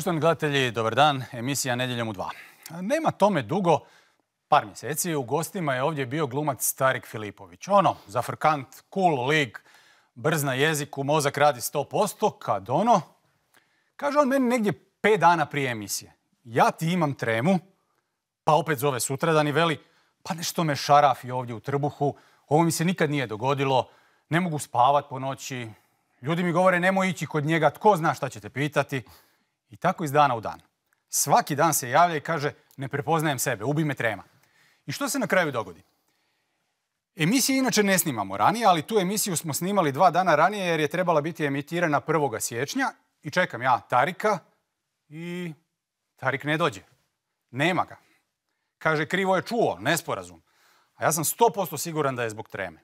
Poštovani gledatelji, dobar dan. Emisija Nedjeljom u dva. Nema tome dugo, par mjeseci, u gostima je ovdje bio glumac Starik Filipović. Ono, zafrkant, cool lig, brz na jeziku, mozak radi 100%, kad ono... Kaže on meni negdje pet dana prije emisije. Ja ti imam tremu, pa opet zove sutradan i veli pa nešto me šarafi ovdje u trbuhu, ovo mi se nikad nije dogodilo, ne mogu spavat po noći, ljudi mi govore nemoj ići kod njega, tko zna šta ćete pitati. I tako iz dana u dan. Svaki dan se javlja i kaže ne prepoznajem sebe, ubi me trema. I što se na kraju dogodi? Emisije inače ne snimamo ranije, ali tu emisiju smo snimali dva dana ranije jer je trebala biti emitirana 1. siječnja i čekam ja Tarika i Tarik ne dođe. Nema ga. Kaže, krivo je čuo, nesporazum. A ja sam 100% siguran da je zbog treme.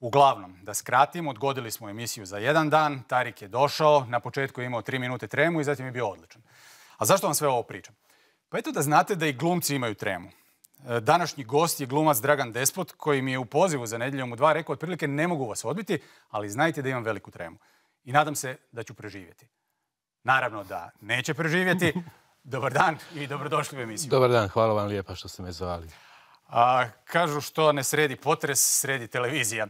Uglavnom, da skratim, odgodili smo emisiju za jedan dan, Tarik je došao, na početku je imao tri minute tremu i zatim je bio odličan. A zašto vam sve ovo pričam? Pa eto da znate da i glumci imaju tremu. E, današnji gost je glumac Dragan Despot koji mi je u pozivu za nedjeljom u dva rekao otprilike ne mogu vas odbiti, ali znajte da imam veliku tremu. I nadam se da ću preživjeti. Naravno da neće preživjeti. Dobar dan i dobrodošli u emisiju. Dobar dan, hvala vam lijepa što ste me zvali. A, kažu što ne sredi potres, sredi televizija.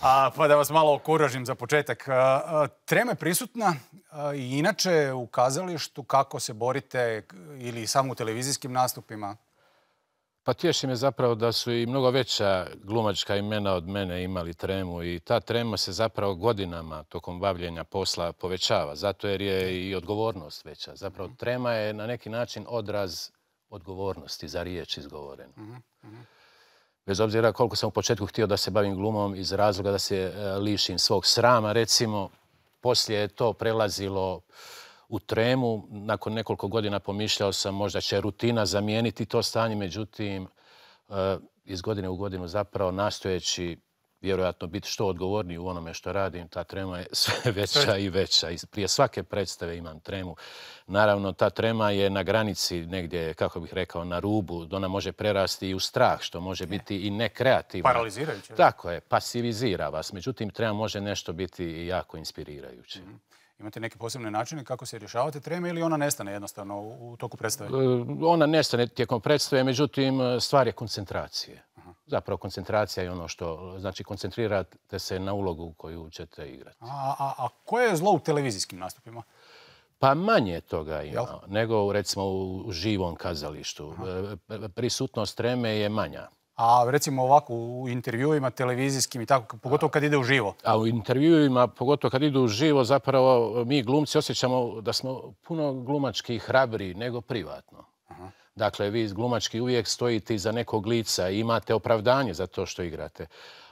A, pa da vas malo okuražim za početak. trema je prisutna i inače u kazalištu kako se borite ili samo u televizijskim nastupima? Pa tješi me zapravo da su i mnogo veća glumačka imena od mene imali tremu i ta trema se zapravo godinama tokom bavljenja posla povećava, zato jer je i odgovornost veća. Zapravo mhm. trema je na neki način odraz odgovornosti za riječ izgovorenu. Mhm, mhm. Bez obzira koliko sam u početku htio da se bavim glumom iz razloga da se e, lišim svog srama, recimo, poslije je to prelazilo u tremu. Nakon nekoliko godina pomišljao sam možda će rutina zamijeniti to stanje, međutim, e, iz godine u godinu zapravo nastojeći vjerojatno biti što odgovorniji u onome što radim, ta trema je sve veća i veća. Prije svake predstave imam tremu. Naravno, ta trema je na granici negdje, kako bih rekao, na rubu. Ona može prerasti i u strah, što može biti i nekreativno. Paralizirajuće. Tako je, pasivizira vas. Međutim, trema može nešto biti jako inspirirajuće. Mhm. Imate neke posebne načine kako se rješavate treme ili ona nestane jednostavno u toku predstave? E, ona nestane tijekom predstave, međutim, stvar je koncentracije. Mhm zapravo koncentracija i ono što, znači koncentrirate se na ulogu koju ćete igrati. A, a, a koje je zlo u televizijskim nastupima? Pa manje toga ima Jel? nego recimo u živom kazalištu. E, prisutnost treme je manja. A recimo ovako u intervjuima televizijskim i tako, pogotovo kad ide u živo? A u intervjuima, pogotovo kad ide u živo, zapravo mi glumci osjećamo da smo puno glumački hrabri nego privatno. Dakle, vi glumački uvijek stojite iza nekog lica i imate opravdanje za to što igrate.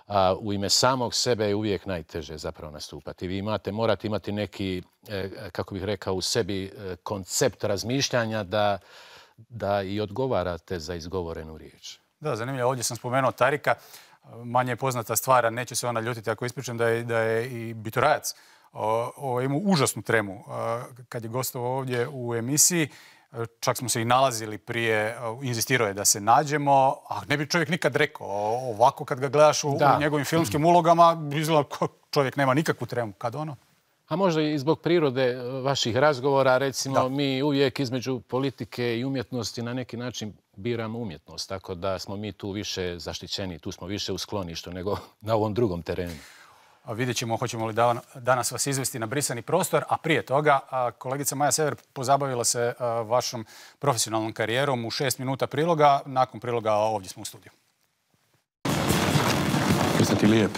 A u ime samog sebe je uvijek najteže zapravo nastupati. Vi imate, morate imati neki, e, kako bih rekao, u sebi e, koncept razmišljanja da, da i odgovarate za izgovorenu riječ. Da, zanimljivo. Ovdje sam spomenuo Tarika. Manje je poznata stvar, a neće se ona ljutiti ako ispričam da je, da je i bitorajac. o imao užasnu tremu kad je gostovao ovdje u emisiji Čak smo se i nalazili prije, e, inzistirao je da se nađemo, a ne bi čovjek nikad rekao. Ovako kad ga gledaš u, njegovim filmskim ulogama, izgleda čovjek nema nikakvu tremu. Kad ono? A možda i zbog prirode e, vaših razgovora, recimo, mi uvijek između politike i umjetnosti na neki način biramo umjetnost, tako da smo mi tu više zaštićeni, tu smo više u skloništu nego na ovom drugom terenu. Vidjet ćemo, hoćemo li danas vas izvesti na brisani prostor, a prije toga kolegica Maja Sever pozabavila se vašom profesionalnom karijerom u šest minuta priloga. Nakon priloga ovdje smo u studiju. ti lijep?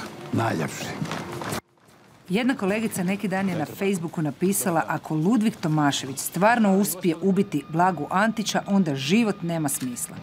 Jedna kolegica neki dan je na Facebooku napisala ako Ludvik Tomašević stvarno uspije ubiti Blagu Antića, onda život nema smisla.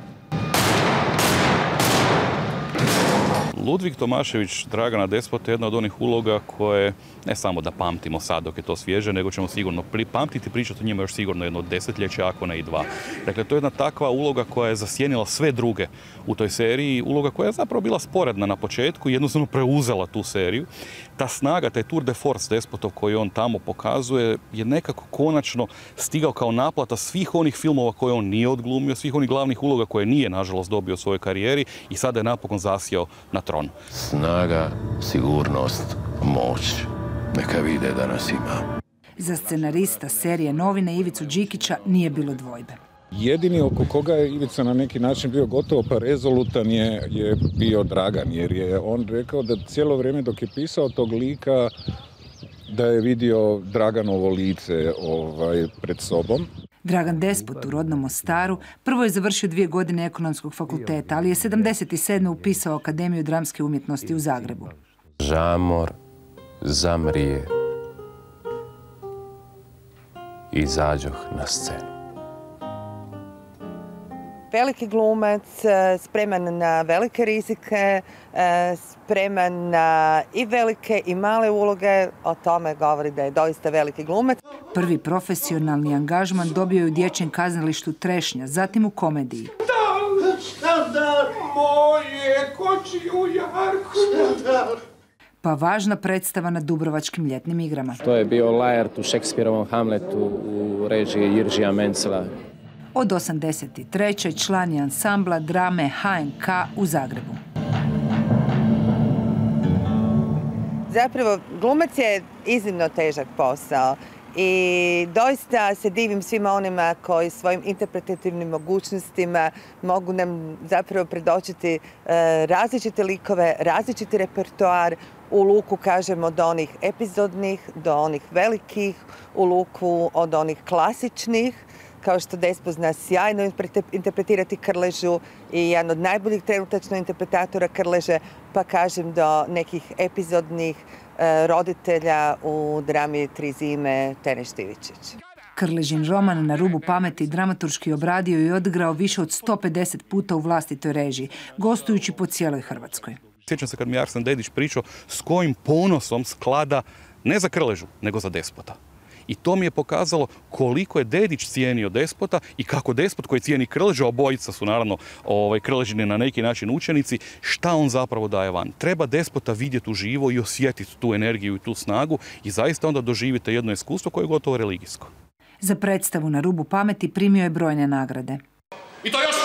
Ludvig Tomašević Dragana Despota je jedna od onih uloga koje ne samo da pamtimo sad dok je to svježe, nego ćemo sigurno pamtiti pričati o njima još sigurno jedno desetljeće, ako ne i dva. Dakle, to je jedna takva uloga koja je zasjenila sve druge u toj seriji, uloga koja je zapravo bila sporedna na početku i jednostavno preuzela tu seriju. Ta snaga, taj tour de force Despotov koji on tamo pokazuje je nekako konačno stigao kao naplata svih onih filmova koje on nije odglumio, svih onih glavnih uloga koje nije, nažalost, dobio u svojoj karijeri i sada je napokon zasjao na tron. Snaga, sigurnost, moć. Neka vide da nas ima. Za scenarista serije novine Ivicu Đikića nije bilo dvojbe. Jedini oko koga je Ivica na neki način bio gotovo pa rezolutan je, je bio Dragan, jer je on rekao da cijelo vrijeme dok je pisao tog lika da je vidio Draganovo lice ovaj, pred sobom. Dragan Despot u rodnom Mostaru prvo je završio dvije godine ekonomskog fakulteta, ali je 77. upisao Akademiju dramske umjetnosti u Zagrebu. Žamor zamrije. Izađoh na scenu veliki glumac, e, spreman na velike rizike, e, spreman na i velike i male uloge, o tome govori da je doista veliki glumac. Prvi profesionalni angažman dobio je u dječjem kazalištu Trešnja, zatim u komediji. Pa važna predstava na Dubrovačkim ljetnim igrama. To je bio Lajart u Šekspirovom Hamletu u režiji Jiržija Mencela. Od 83. član je ansambla drame HNK u Zagrebu. Zapravo, glumac je iznimno težak posao i doista se divim svima onima koji svojim interpretativnim mogućnostima mogu nam zapravo predočiti e, različite likove, različiti repertoar u luku kažem od onih epizodnih do onih velikih, u luku od onih klasičnih kao što Despo zna sjajno interpretirati Krležu i jedan od najboljih trenutačno interpretatora Krleže, pa kažem do nekih epizodnih e, roditelja u drami Tri zime Tene Štivićić. Krležin roman na rubu pameti dramaturški obradio i odigrao više od 150 puta u vlastitoj režiji, gostujući po cijeloj Hrvatskoj. Sjećam se kad mi Arsene Dedić pričao s kojim ponosom sklada ne za Krležu, nego za Despota. I to mi je pokazalo koliko je Dedić cijenio Despota i kako Despot koji cijeni Krleža, obojica su naravno ovaj, Krležine na neki način učenici, šta on zapravo daje van. Treba Despota vidjeti živo i osjetiti tu energiju i tu snagu i zaista onda doživite jedno iskustvo koje je gotovo religijsko. Za predstavu na rubu pameti primio je brojne nagrade. I to još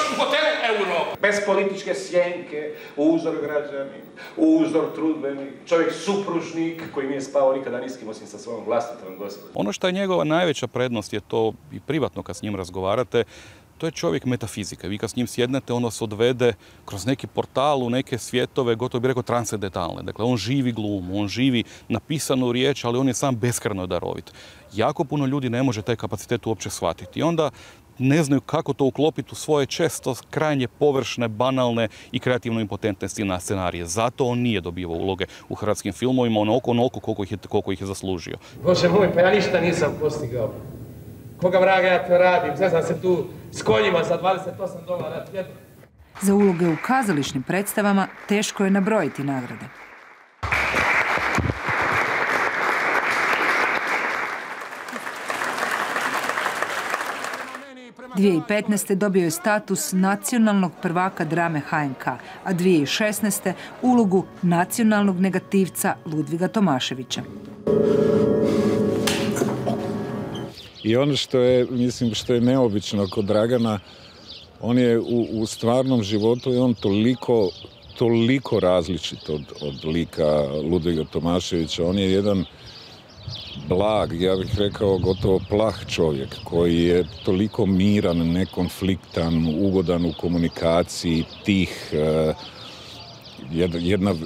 bez političke sjenke, uzor građani, uzor trudbeni, čovjek supružnik koji nije spao nikada niskim osim sa svojom vlastitom gospodom. Ono što je njegova najveća prednost je to i privatno kad s njim razgovarate, to je čovjek metafizike. Vi kad s njim sjednete, on vas odvede kroz neki portal u neke svjetove, gotovo bi rekao transcendentalne. Dakle, on živi glumu, on živi napisanu riječ, ali on je sam beskreno darovit. Jako puno ljudi ne može taj kapacitet uopće shvatiti. I onda ne znaju kako to uklopiti u svoje često krajnje površne, banalne i kreativno impotentne scenarije. Zato on nije dobivao uloge u hrvatskim filmovima, ono oko koliko ih je, koliko ih je zaslužio. Bože moj, pa ja ništa nisam postigao. Koga vraga ja to radim, ne znam se tu s konjima za 28 dolara Za uloge u kazališnim predstavama teško je nabrojiti nagrade. 2015. dobio je status nacionalnog prvaka drame HNK, a 2016. ulogu nacionalnog negativca Ludviga Tomaševića. I ono što je, mislim, što je neobično kod Dragana, on je u, u stvarnom životu i on toliko toliko različit od, od lika Ludviga Tomaševića. On je jedan blag, ja bih rekao gotovo plah čovjek koji je toliko miran, nekonfliktan, ugodan u komunikaciji, tih, e,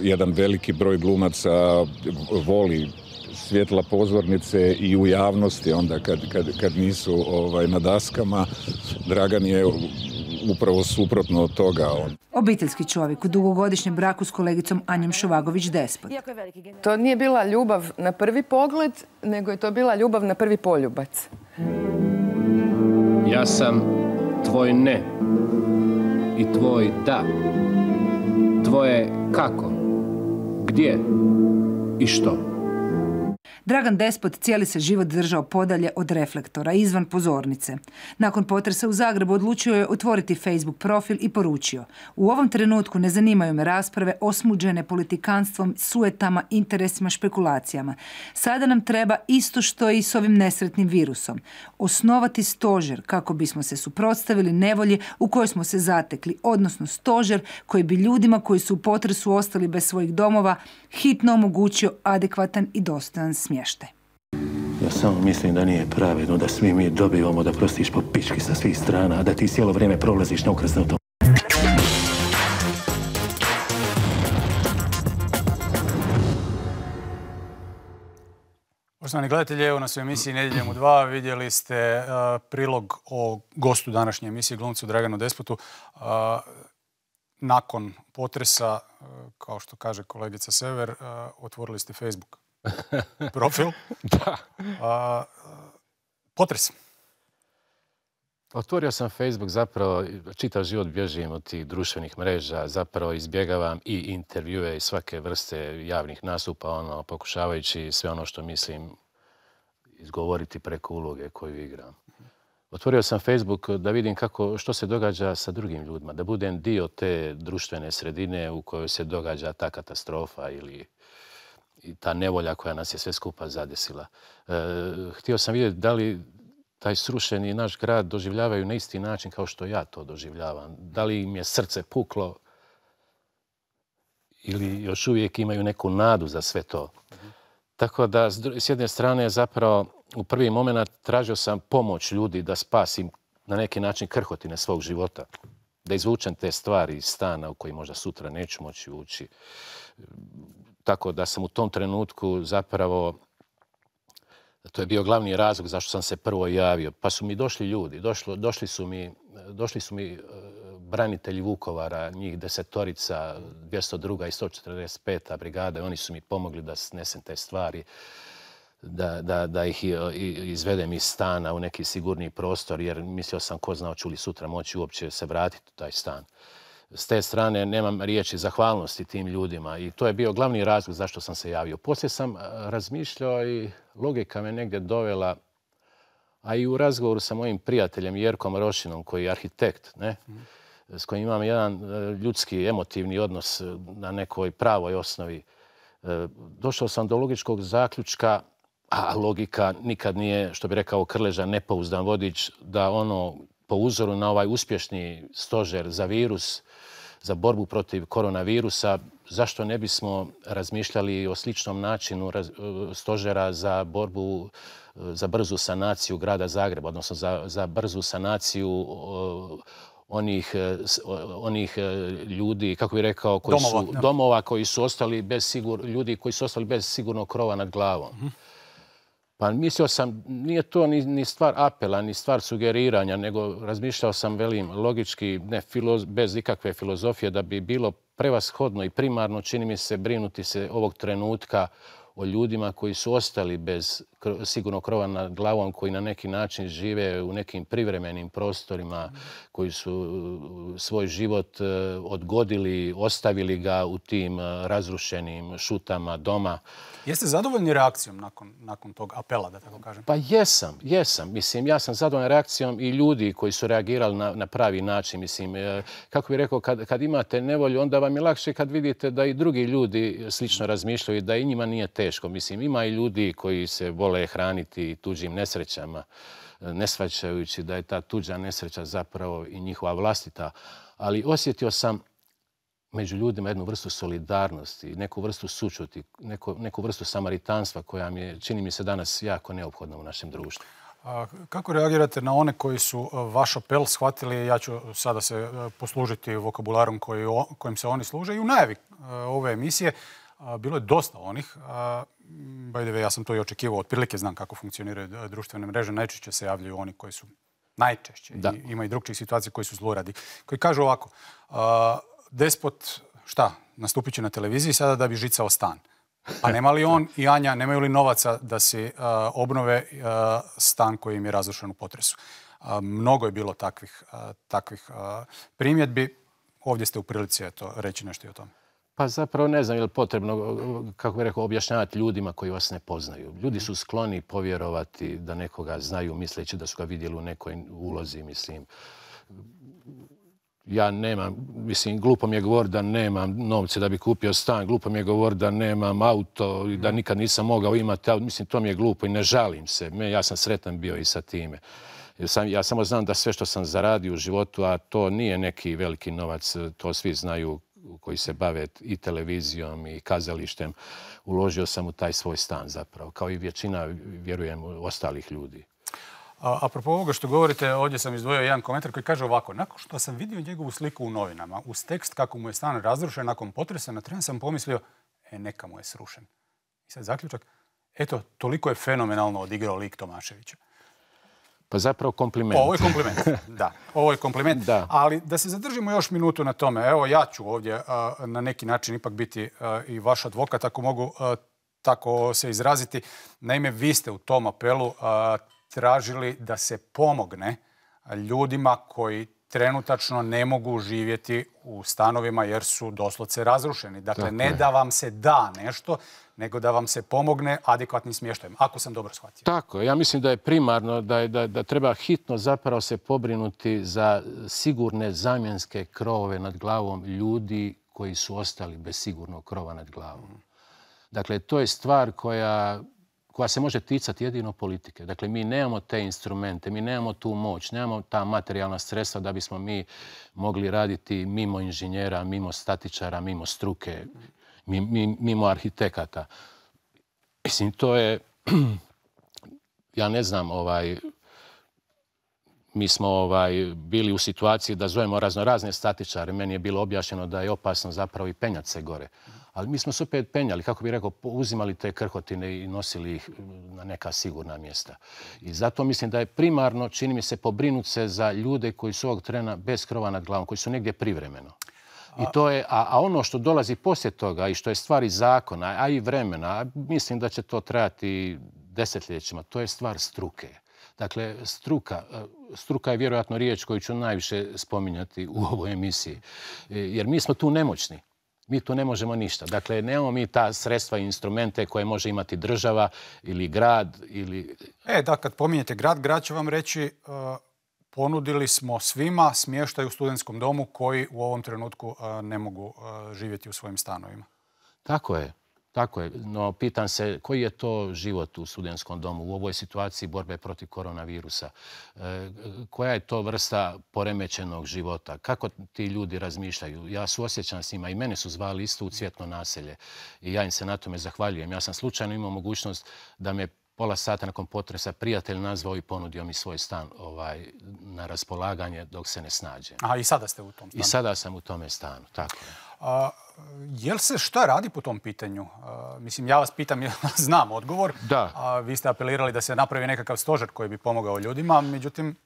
jedan veliki broj glumaca voli svjetla pozornice i u javnosti onda kad, kad, kad nisu ovaj, na daskama. Dragan je upravo suprotno od toga. Obiteljski čovjek u dugogodišnjem braku s kolegicom Anjem Šovagović Despot. To nije bila ljubav na prvi pogled, nego je to bila ljubav na prvi poljubac. Ja sam tvoj ne i tvoj da. Tvoje kako, gdje i što. Dragan Despot cijeli se život držao podalje od reflektora, izvan pozornice. Nakon potresa u Zagrebu odlučio je otvoriti Facebook profil i poručio. U ovom trenutku ne zanimaju me rasprave osmuđene politikanstvom, suetama, interesima, špekulacijama. Sada nam treba isto što i s ovim nesretnim virusom. Osnovati stožer kako bismo se suprotstavili nevolji u kojoj smo se zatekli, odnosno stožer koji bi ljudima koji su u potresu ostali bez svojih domova hitno omogućio adekvatan i dostojan smješte. Ja samo mislim da nije pravedno da svi mi dobivamo da prostiš po pički sa svih strana, a da ti cijelo vrijeme prolaziš na to. Poštovani gledatelji, evo na u emisiji Nedjeljom u dva. Vidjeli ste eh, prilog o gostu današnje emisije, glumcu Draganu Despotu. Eh, nakon potresa, eh, kao što kaže kolegica Sever, otvorili ste Facebook profil. da. A, potres. Otvorio sam Facebook, zapravo čitav život bježim od tih društvenih mreža, zapravo izbjegavam i intervjue i svake vrste javnih nastupa, ono, pokušavajući sve ono što mislim izgovoriti preko uloge koju igram. Otvorio sam Facebook da vidim kako, što se događa sa drugim ljudima, da budem dio te društvene sredine u kojoj se događa ta katastrofa ili i ta nevolja koja nas je sve skupa zadesila. E, htio sam vidjeti da li taj srušeni naš grad doživljavaju na isti način kao što ja to doživljavam. Da li im je srce puklo ili još uvijek imaju neku nadu za sve to. Tako da, s jedne strane, zapravo u prvi moment tražio sam pomoć ljudi da spasim na neki način krhotine svog života. Da izvučem te stvari iz stana u koji možda sutra neću moći ući. Tako da sam u tom trenutku zapravo, to je bio glavni razlog zašto sam se prvo javio. Pa su mi došli ljudi, došli su mi, e, branitelji Vukovara, njih desetorica, 202. i 145. brigada. Oni su mi pomogli da snesem te stvari, da, da ih izvedem iz stana u neki sigurni prostor, jer mislio sam ko znao ću li sutra moći uopće se vratiti u taj stan s te strane nemam riječi zahvalnosti tim ljudima i to je bio glavni razlog zašto sam se javio. Poslije sam e, razmišljao i logika me negdje dovela, a i u razgovoru sa mojim prijateljem Jerkom Rošinom koji je arhitekt, ne, mhm. s kojim imam jedan e, ljudski, emotivni odnos e, na nekoj pravoj osnovi. Došao sam do logičkog zaključka, a logika nikad nije, što bi rekao Krleža, nepouzdan vodič, da ono po uzoru na ovaj uspješni stožer za virus za borbu protiv koronavirusa, zašto ne bismo razmišljali o sličnom načinu e, stožera za borbu e, za brzu sanaciju grada Zagreba, odnosno za, brzu sanaciju e, onih, ljudi, kako bih rekao, domova, koji su ostali bez ljudi koji su ostali bez sigurnog krova nad glavom. Mhm. Pa mislio sam, nije to ni, stvar apela, ni stvar sugeriranja, nego razmišljao sam, velim, logički, ne, bez ikakve filozofije, da bi bilo prevashodno i primarno, čini mi se, brinuti se ovog trenutka o ljudima koji su ostali bez sigurno krova nad glavom koji na neki način žive u nekim privremenim prostorima koji su uh, svoj život uh, odgodili, ostavili ga u tim uh, razrušenim šutama doma. Jeste zadovoljni reakcijom nakon, nakon tog apela, da tako kažem? Pa jesam, jesam. Mislim, ja sam zadovoljan reakcijom i ljudi koji su reagirali na, na pravi način. Mislim, kako bih rekao, kad, kad imate nevolju, onda vam je lakše kad vidite da i drugi ljudi slično razmišljaju i da i njima nije teško. Mislim, ima i ljudi koji se vole žele je hraniti tuđim nesrećama, e, ne shvaćajući da je ta tuđa nesreća zapravo i njihova vlastita. Ali osjetio sam među ljudima jednu vrstu solidarnosti, neku vrstu sučuti, neku, vrstu samaritanstva koja mi je, čini mi se danas jako neophodna u našem društvu. kako reagirate na one koji su e, vaš apel shvatili, ja ću sada se e, poslužiti vokabularom kojim se oni služe i u najavi ove emisije, bilo je dosta onih. By ja sam to i očekivao. Otprilike znam kako funkcioniraju e, društvene mreže. Najčešće se javljaju oni koji su najčešće. ima i drugčih situacija koji su zloradi. Koji kažu ovako, despot, šta, nastupit će na televiziji sada da bi žicao stan. Pa nema li on i Anja, nemaju li novaca da se obnove stan koji im je razrušen u potresu? mnogo je bilo takvih, takvih primjedbi. Ovdje ste u prilici reći nešto i o tome. Pa zapravo ne znam je li potrebno, kako bih rekao, objašnjavati ljudima koji vas ne poznaju. Ljudi su skloni povjerovati da nekoga znaju misleći da su ga vidjeli u nekoj ulozi, mislim. Ja nemam, mislim, glupo mi je govor da nemam novce da bi kupio stan, glupo mi je govor da nemam auto i da mhm. nikad nisam mogao imati auto. Mislim, to mi je glupo i ne žalim se. ja sam sretan bio i sa time. ja samo znam da sve što sam zaradio u životu, a to nije neki veliki novac, to svi znaju koji se bave i televizijom i kazalištem, uložio sam u taj svoj stan zapravo, kao i većina, vjerujem, ostalih ljudi. A, apropo ovoga što govorite, ovdje sam izdvojio jedan komentar koji kaže ovako. Nakon što sam vidio njegovu sliku u novinama, uz tekst kako mu je stan razrušen nakon potresa, na tren sam pomislio, e, neka mu je srušen. I sad zaključak, eto, toliko je fenomenalno odigrao lik Tomaševića. Pa zapravo kompliment. Pa ovo je kompliment, da. Ovo je kompliment, da. ali da se zadržimo još minutu na tome. Evo, ja ću ovdje na neki način ipak biti i vaš advokat, ako mogu tako se izraziti. Naime, vi ste u tom apelu tražili da se pomogne ljudima koji trenutačno ne mogu živjeti u stanovima jer su doslovce razrušeni. Dakle, ne da vam se da nešto, nego da vam se pomogne adekvatnim smještajem, ako sam dobro shvatio. Tako, ja mislim da je primarno da, da treba hitno zapravo se pobrinuti za sigurne zamjenske krovove nad glavom ljudi koji su ostali bez sigurnog krova nad glavom. Dakle, to je stvar koja koja se može ticati jedino politike. Dakle, mi nemamo te instrumente, mi nemamo tu moć, nemamo ta materijalna sredstva da bismo mi mogli raditi mimo inženjera, mimo statičara, mimo struke, mimo arhitekata. Mislim, to je... Ja ne znam, ovaj, mi smo ovaj, bili u situaciji da zovemo razno razne statičare. Meni je bilo objašnjeno da je opasno zapravo i penjati se gore. Ali mi smo se opet penjali, kako bih rekao, uzimali te krhotine i nosili ih mm, na neka sigurna mjesta. I zato mislim da je primarno, čini mi se, pobrinuti se za ljude koji su ovog trena bez krova nad glavom, koji su negdje privremeno. I to je, a, ono što dolazi poslije toga i što je stvari zakona, a i vremena, mislim da će to trajati desetljećima, to je stvar struke. Dakle, struka, e, struka je vjerojatno riječ koju ću najviše spominjati u ovoj emisiji, e, jer mi smo tu nemoćni. Mi tu ne možemo ništa. Dakle, nemamo mi ta sredstva i instrumente koje može imati država ili grad ili... E, da, kad pominjete grad, grad će vam reći e, ponudili smo svima smještaj u studentskom domu koji u ovom trenutku e, ne mogu e, živjeti u svojim stanovima. Tako je. Tako je, no pitan se koji je to život u studentskom domu u ovoj situaciji borbe protiv koronavirusa. E, koja je to vrsta poremećenog života? Kako ti ljudi razmišljaju? Ja su suosjećam s njima i mene su zvali isto u cvjetno naselje i ja im se na tome zahvaljujem. Ja sam slučajno imao mogućnost da me pola sata nakon potresa prijatelj nazvao i ponudio mi svoj stan ovaj, na raspolaganje dok se ne snađe. A i sada ste u tom stanu? I sada sam u tome stanu, tako je. A, jel se šta radi po tom pitanju? mislim, ja vas pitam, jer znam odgovor. Da. A, vi ste apelirali da se napravi nekakav stožer koji bi pomogao ljudima, međutim...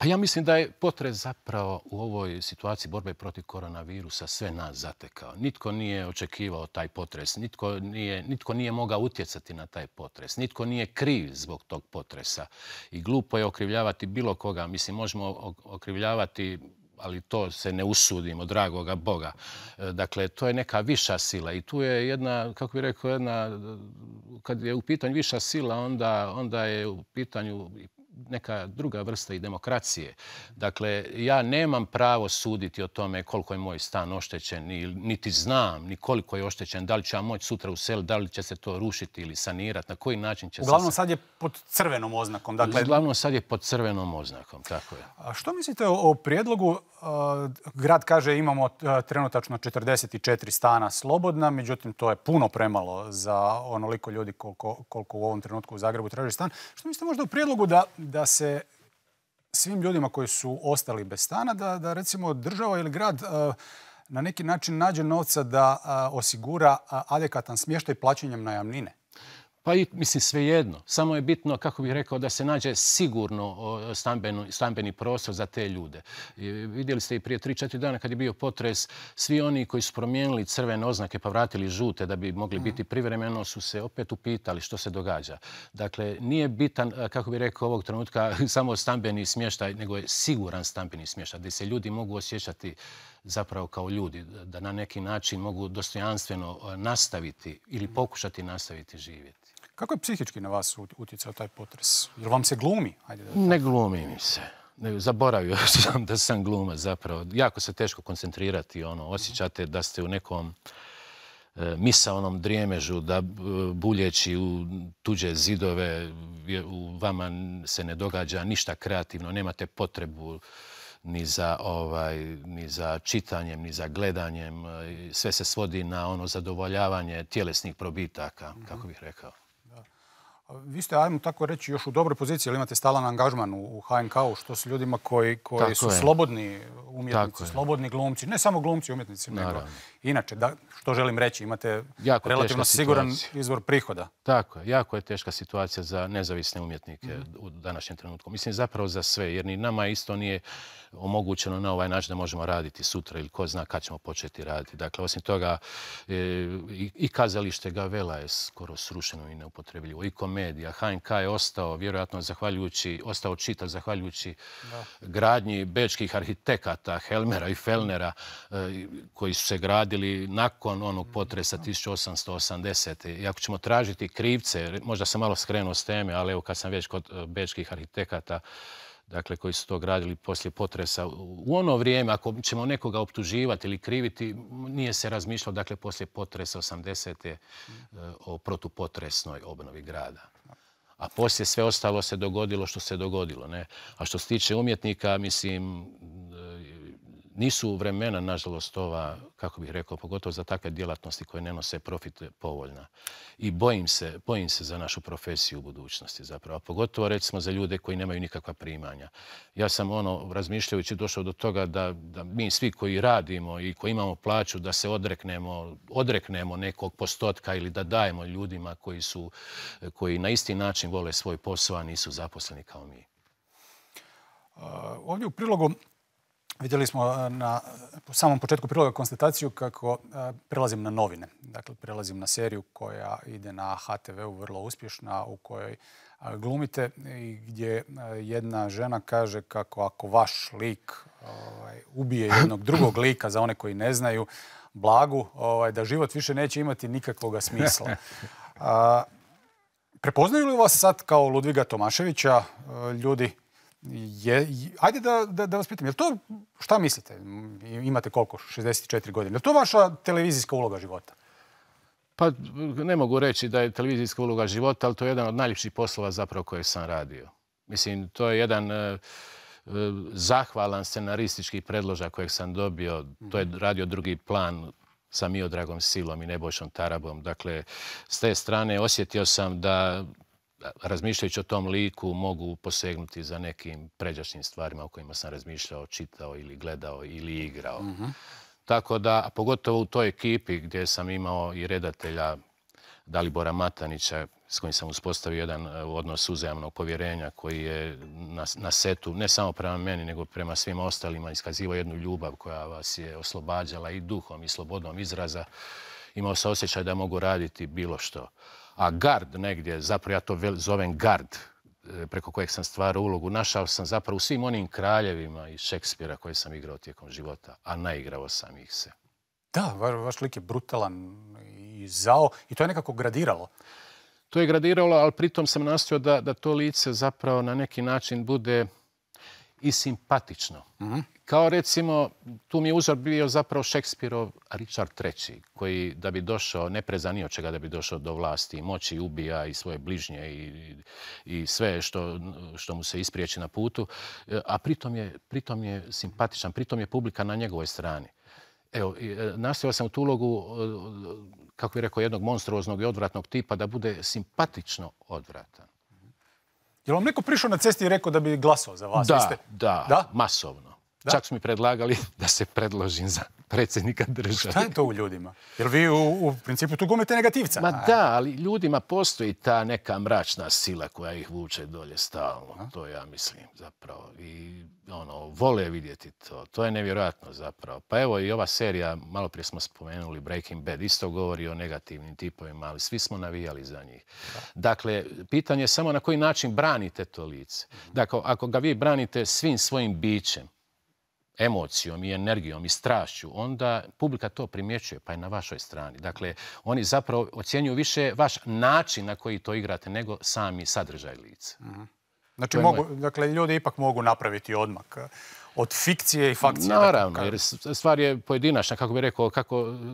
Pa ja mislim da je potres zapravo u ovoj situaciji borbe protiv koronavirusa sve nas zatekao. Nitko nije očekivao taj potres, nitko nije, nitko nije mogao utjecati na taj potres, nitko nije kriv zbog tog potresa. I glupo je okrivljavati bilo koga. Mislim, možemo okrivljavati ali to se ne usudimo, dragoga Boga. E, dakle, to je neka viša sila i tu je jedna, kako bi rekao, jedna, kad je u pitanju viša sila, onda, onda je u pitanju neka druga vrsta i demokracije. Dakle, ja nemam pravo suditi o tome koliko je moj stan oštećen, niti znam ni koliko je oštećen, da li će ja moći sutra u sel, da li će se to rušiti ili sanirati, na koji način će se... Uglavnom sad je pod crvenom oznakom. Dakle... Uglavnom sad je pod crvenom oznakom, tako je. A što mislite o prijedlogu? Grad kaže imamo trenutačno 44 stana slobodna, međutim to je puno premalo za onoliko ljudi koliko, koliko u ovom trenutku u Zagrebu traži stan. Što mislite možda u prijedlogu da da se svim ljudima koji su ostali bez stana, da, da recimo država ili grad e, na neki način nađe novca da e, osigura e, adekatan smještaj plaćanjem najamnine. Pa i, mislim, svejedno. Samo je bitno, kako bih rekao, da se nađe sigurno stambeni prostor za te ljude. vidjeli ste i prije 3-4 dana kad je bio potres, svi oni koji su promijenili crvene oznake pa vratili žute da bi mogli biti mm. privremeno su se opet upitali što se događa. Dakle, nije bitan, kako bih rekao, ovog trenutka samo stambeni smještaj, nego je siguran stambeni smještaj gdje se ljudi mogu osjećati zapravo kao ljudi, da na neki način mogu dostojanstveno nastaviti ili mm. pokušati nastaviti živjeti. Kako je psihički na vas utjecao taj potres? Jer vam se glumi? Ne glumi mi se. Ne, zaboravio sam da sam gluma zapravo. Jako se teško koncentrirati. Ono. Osjećate da ste u nekom e, misa onom drijemežu, da e, buljeći u tuđe zidove, u vama se ne događa ništa kreativno, nemate potrebu ni za, ovaj, ni za čitanjem, ni za gledanjem. E, sve se svodi na ono zadovoljavanje tjelesnih probitaka, mhm. kako bih rekao. Vi ste, ajmo tako reći, još u dobroj poziciji, ali imate stalan angažman u HNK-u, što s ljudima koji, su slobodni umjetnici, slobodni glumci, ne samo glumci umjetnici, nego Inače, da, što želim reći, imate relativno siguran izvor prihoda. Tako je, jako je teška situacija za nezavisne umjetnike u današnjem trenutku. Mislim, zapravo za sve, jer ni nama isto nije omogućeno na ovaj način da možemo raditi sutra ili ko zna kad ćemo početi raditi. Dakle, osim toga, e, i kazalište Gavela je skoro srušeno i neupotrebljivo. I komedija. HNK je ostao, vjerojatno, zahvaljujući, ostao čitak, zahvaljujući gradnji bečkih arhitekata, Helmera i Felnera, e, koji su se gradili radili nakon onog mm. potresa 1880. I ako ćemo tražiti krivce, možda sam malo skrenuo s teme, ali evo kad sam već kod e, bečkih arhitekata, dakle koji su to gradili poslije potresa. U ono vrijeme, ako ćemo nekoga optuživati ili kriviti, nije se razmišljalo dakle, poslije potresa 80. Mm. E, o protupotresnoj obnovi grada. A poslije sve ostalo se dogodilo što se dogodilo. Ne? A što se tiče umjetnika, mislim, nisu vremena, nažalost, ova, kako bih rekao, pogotovo za takve djelatnosti koje ne nose profit povoljna. I bojim se, bojim se za našu profesiju u budućnosti zapravo, a pogotovo recimo za ljude koji nemaju nikakva primanja. Ja sam ono, razmišljajući, došao do toga da, da mi svi koji radimo i koji imamo plaću, da se odreknemo, odreknemo nekog postotka ili da dajemo ljudima koji, su, koji na isti način vole svoj posao, a nisu zaposleni kao mi. Ovdje u prilogu Vidjeli smo e, na samom početku priloga konstataciju kako e, prelazim na novine. Dakle, prelazim na seriju koja ide na HTV-u vrlo uspješna, u kojoj e, glumite i gdje jedna žena kaže kako ako vaš lik ovaj, ubije jednog drugog lika, za one koji ne znaju, blagu, ovaj, da život više neće imati nikakvog smisla. prepoznaju li vas sad kao Ludviga Tomaševića ljudi je, ajde da, da, vas pitam, je to, šta mislite, imate koliko, 64 godine, je to vaša televizijska uloga života? Pa ne mogu reći da je televizijska uloga života, ali to je jedan od najljepših poslova zapravo koje sam radio. Mislim, to je jedan e, e, zahvalan scenaristički predložak kojeg sam dobio. To je mhm. radio drugi plan sa Miodragom Silom i Nebojšom Tarabom. Dakle, s te strane osjetio sam da razmišljajući o tom liku mogu posegnuti za nekim pređašnjim stvarima o kojima sam razmišljao, čitao ili gledao ili igrao. Mhm. Tako da, pogotovo u toj ekipi gdje sam imao i redatelja Dalibora Matanića, s kojim sam uspostavio jedan e, odnos uzajamnog povjerenja koji je na, setu, ne samo prema meni, nego prema svima ostalima, iskazivao jednu ljubav koja vas je oslobađala i duhom i slobodom izraza. Imao sam osjećaj da mogu raditi bilo što a gard negdje, zapravo ja to zovem gard, e, preko kojeg sam stvarao ulogu, našao sam zapravo u svim onim kraljevima iz Šekspira koje sam igrao tijekom života, a naigrao sam ih se. Da, vaš lik je brutalan i zao i to je nekako gradiralo. To je gradiralo, ali pritom sam nastojao da to lice zapravo na neki način bude i simpatično. Mhm. Kao recimo, tu mi je uzor bio zapravo Šekspirov Richard III, koji da bi došao, ne prezanio čega da bi došao do vlasti moći, ubija i svoje bližnje i, sve što, mu se ispriječi na putu, a pritom je, je simpatičan, pritom je publika na njegovoj strani. Evo, e, nastavio sam u tu ulogu, e, e, kako bih rekao, jednog monstruoznog i odvratnog tipa da bude simpatično odvratan. Jel vam neko prišao na cesti i rekao da bi glasao za vas? da, da, masovno. Čak su mi predlagali da se predložim za predsjednika države. Šta je to u ljudima? Jer vi u, principu tu gumete negativca. Ma da, ali ljudima postoji ta neka mračna sila koja ih vuče dolje stalno. To ja mislim zapravo. I ono, vole vidjeti to. To je nevjerojatno zapravo. Pa evo i ova serija, malo prije smo spomenuli Breaking Bad, isto govori o negativnim tipovima, ali svi smo navijali za njih. Dakle, pitanje je samo na koji način branite to lice. Mhm. Dakle, ako ga vi branite svim svojim bićem, emocijom i energijom i strašću, onda publika to primjećuje, pa je na vašoj strani. Dakle, oni zapravo ocjenjuju više vaš način na koji to igrate nego sami sadržaj lice. Mhm. Znači, dakle, ljudi ipak mogu napraviti odmak od fikcije i fakcije. Naravno, jer stvar je pojedinačna, kako bi rekao,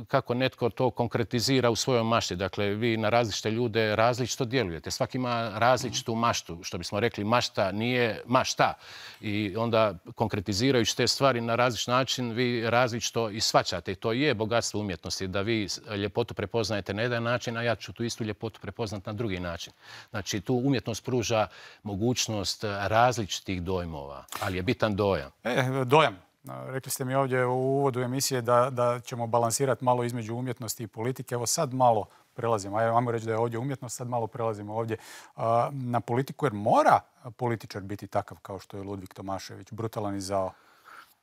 kako, netko to konkretizira u svojoj mašti. Dakle, vi na različite ljude različito djelujete. Svak ima različitu maštu, što bismo rekli mašta nije mašta. I onda konkretizirajući te stvari na različit način vi različito i svačate. I to je bogatstvo umjetnosti, da vi ljepotu prepoznajete na jedan način, a ja ću tu istu ljepotu prepoznat na drugi način. Znači, tu umjetnost pruža mogućnost različitih dojmova, ali je bitan dojam. E, E, dojam. E, rekli ste mi ovdje u uvodu emisije da, da ćemo balansirati malo između umjetnosti i politike. Evo sad malo prelazimo, ajmo reći da je ovdje umjetnost, sad malo prelazimo ovdje e, na politiku jer mora političar biti takav kao što je Ludvik Tomašević, brutalan i zao.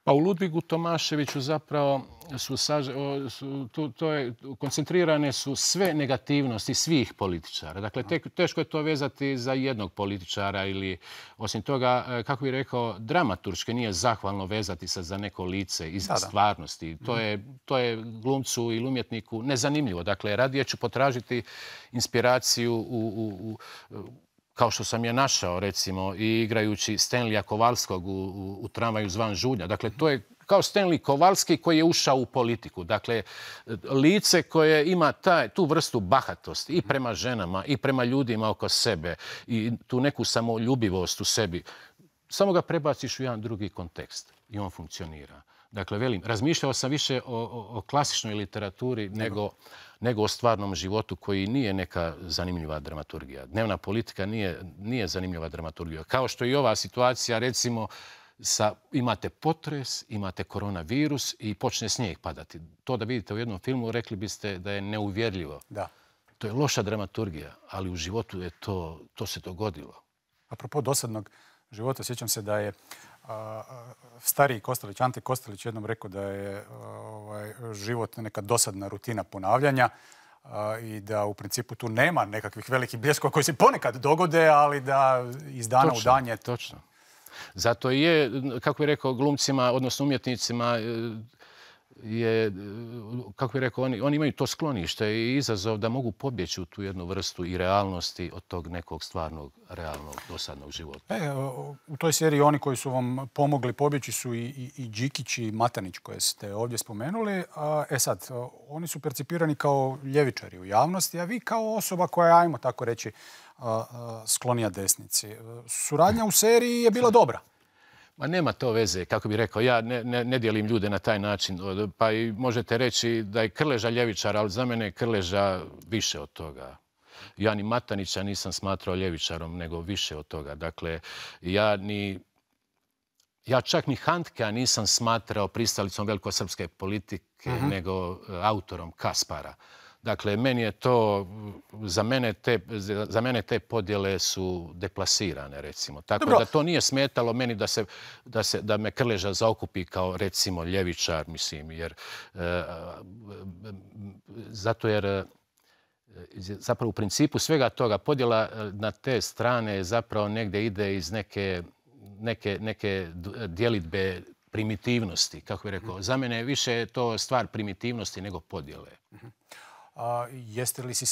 Pa u Ludvigu Tomaševiću zapravo su, to, je, koncentrirane su sve negativnosti svih političara. Dakle, teško je to vezati za jednog političara ili osim toga, e, kako bih rekao, dramaturške nije zahvalno vezati se za neko lice iz stvarnosti. To mhm. je, to je glumcu ili umjetniku nezanimljivo. Dakle, radije ću potražiti inspiraciju u kao što sam je našao, recimo, i igrajući Stanleya Kovalskog u, u, tramvaju zvan Žulja. Dakle, to je kao Stanley Kovalski koji je ušao u politiku. Dakle, lice koje ima tu vrstu bahatosti i prema ženama i prema ljudima oko sebe i tu neku samoljubivost u sebi. Samo ga prebaciš u jedan drugi kontekst i on funkcionira. Dakle, velim, razmišljao sam više o, klasičnoj literaturi nego, o stvarnom životu koji nije neka zanimljiva dramaturgija. Dnevna politika nije, zanimljiva dramaturgija. Kao što i ova situacija, recimo, imate potres, imate koronavirus i počne snijeg padati. To da vidite u jednom filmu, rekli biste da je neuvjerljivo. Da. To je loša dramaturgija, ali u životu je to, to se dogodilo. Apropo dosadnog života, sjećam se da je stariji Kostelić, Ante Kostelić jednom rekao da je ovaj, život neka dosadna rutina ponavljanja i da u principu tu nema nekakvih velikih bljeskova koji se ponekad dogode, ali da iz dana u dan je... Točno. Zato je, kako je rekao, glumcima, odnosno umjetnicima, e, je, e, kako je rekao, oni, imaju to sklonište i izazov da mogu pobjeći u tu jednu vrstu i realnosti od tog nekog stvarnog, realnog, dosadnog života. E, u toj seriji oni koji su vam pomogli pobjeći su i, i, i Đikić i Matanić koje ste ovdje spomenuli. E sad, oni su percipirani kao ljevičari u javnosti, a vi kao osoba koja, ajmo tako reći, sklonija desnici. E, suradnja u seriji je bila dobra. Ma nema to veze, kako bih rekao. Ja ne, dijelim ljude na taj način. Pa i možete reći da je Krleža ljevičar, ali za mene je Krleža više od toga. Ja ni Matanića nisam smatrao ljevičarom, nego više od toga. Dakle, ja ni... Ja čak ni Hantke nisam smatrao pristalicom velikosrpske politike, mhm. nego e, autorom Kaspara. Dakle, meni je to, za mene te, za mene te podjele su deplasirane, recimo. Tako da to nije smetalo meni da, se, da, se, da me Krleža zaokupi kao, recimo, ljevičar, mislim, jer e, e, zato jer e, zapravo u principu svega toga podjela na te strane zapravo negdje ide iz neke, neke, neke dijelitbe primitivnosti, kako bih rekao. Za mene više to stvar primitivnosti nego podjele. Mhm. A, jeste li si,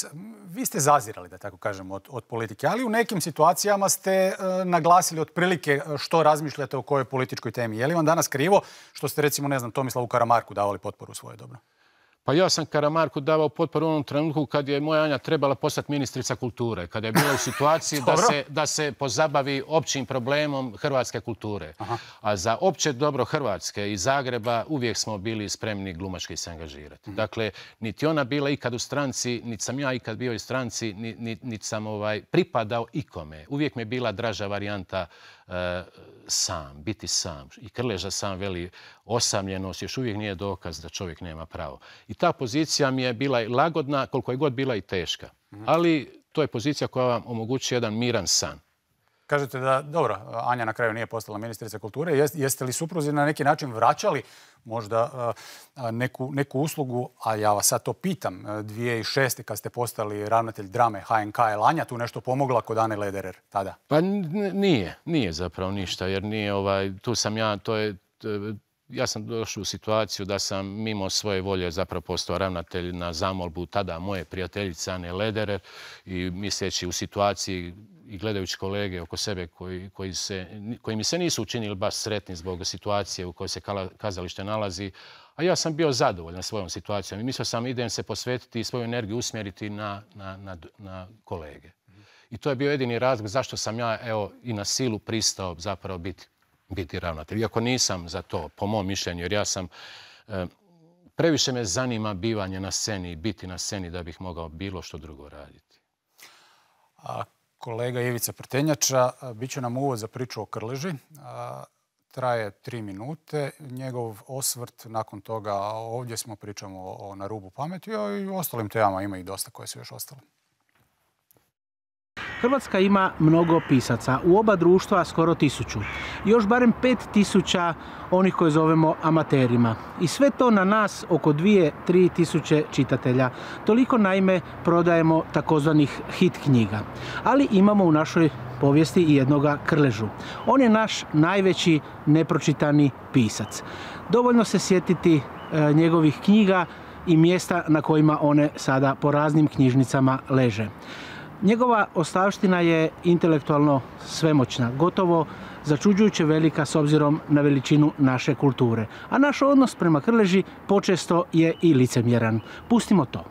vi ste zazirali, da tako kažem, od, politike, ali u nekim situacijama ste e, naglasili otprilike e, što razmišljate o kojoj političkoj temi. Je li vam danas krivo što ste, recimo, ne znam, Tomislavu Karamarku davali potporu svoje dobro? Pa ja sam Karamarku davao potporu u onom trenutku kad je moja Anja trebala postati ministrica kulture, kada je bila u situaciji da se, da se pozabavi općim problemom hrvatske kulture. A za opće dobro Hrvatske i Zagreba uvijek smo bili spremni glumački se angažirati. Mhm. Dakle, niti ona bila ikad u stranci, niti sam ja ikad bio u stranci, niti niti sam ovaj, pripadao ikome. Uvijek mi je bila draža varijanta E, sam, biti sam. I Krleža sam veli, osamljenost još uvijek nije dokaz da čovjek nema pravo. I ta pozicija mi je bila lagodna, koliko je god bila i teška. Mhm. Ali to je pozicija koja vam omogućuje jedan miran san. Kažete da, dobro, Anja na kraju nije postala ministrica kulture. jeste li supruzi na neki način vraćali možda e, neku, neku uslugu, a ja vas sad to pitam, 2006. E, kad ste postali ravnatelj drame HNK, je Lanja, tu nešto pomogla kod Ane Lederer tada? Pa nije, nije zapravo ništa, jer nije ovaj, tu sam ja, to je, e, ja sam došao u situaciju da sam mimo svoje volje zapravo postao ravnatelj na zamolbu tada moje prijateljice Ane Lederer i misleći u situaciji i gledajući kolege oko sebe koji, mi se nisu učinili baš sretni zbog situacije u kojoj se kazalište nalazi, a ja sam bio zadovoljan svojom situacijom i mislio sam idem se posvetiti i svoju energiju usmjeriti na, kolege. I to je bio jedini razlog zašto sam ja evo, i na silu pristao zapravo biti, ravnatelj. Iako nisam za to, po mom mišljenju, jer ja sam... Eh, previše me zanima bivanje na sceni, biti na sceni da bih mogao bilo što drugo raditi. A kolega Ivica Prtenjača. Biće nam uvod za priču o Krleži. Traje tri minute. Njegov osvrt nakon toga ovdje smo pričamo o, na rubu pameti, a i ostalim temama ima i dosta koje su još ostale. Hrvatska ima mnogo pisaca, u oba društva skoro tisuću. Još barem pet tisuća onih koje zovemo amaterima. I sve to na nas oko dvije, tri tisuće čitatelja. Toliko naime prodajemo takozvanih hit knjiga. Ali imamo u našoj povijesti i jednoga krležu. On je naš najveći nepročitani pisac. Dovoljno se sjetiti e, njegovih knjiga i mjesta na kojima one sada po raznim knjižnicama leže. Njegova ostavština je intelektualno svemoćna, gotovo začuđujuće velika s obzirom na veličinu naše kulture. A naš odnos prema Krleži počesto je i licemjeran. Pustimo to.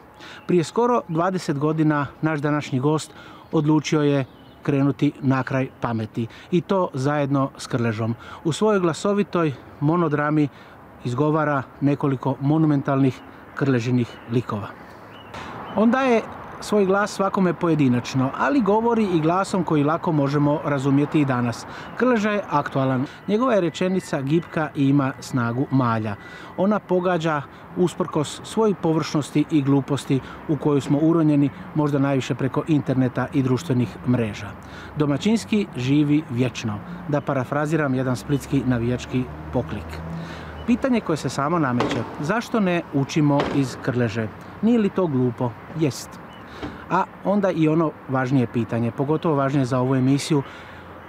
Prije skoro 20 godina naš današnji gost odlučio je krenuti na kraj pameti. I to zajedno s Krležom. U svojoj glasovitoj monodrami izgovara nekoliko monumentalnih krležinih likova. Onda je svoj glas svakome pojedinačno, ali govori i glasom koji lako možemo razumjeti i danas. Krleža je aktualan. Njegova je rečenica gipka i ima snagu malja. Ona pogađa usprkos svoj površnosti i gluposti u koju smo uronjeni možda najviše preko interneta i društvenih mreža. Domaćinski živi vječno, da parafraziram jedan splitski navijački poklik. Pitanje koje se samo nameće, zašto ne učimo iz krleže? Nije li to glupo? Jest a onda i ono važnije pitanje, pogotovo važnije za ovu emisiju,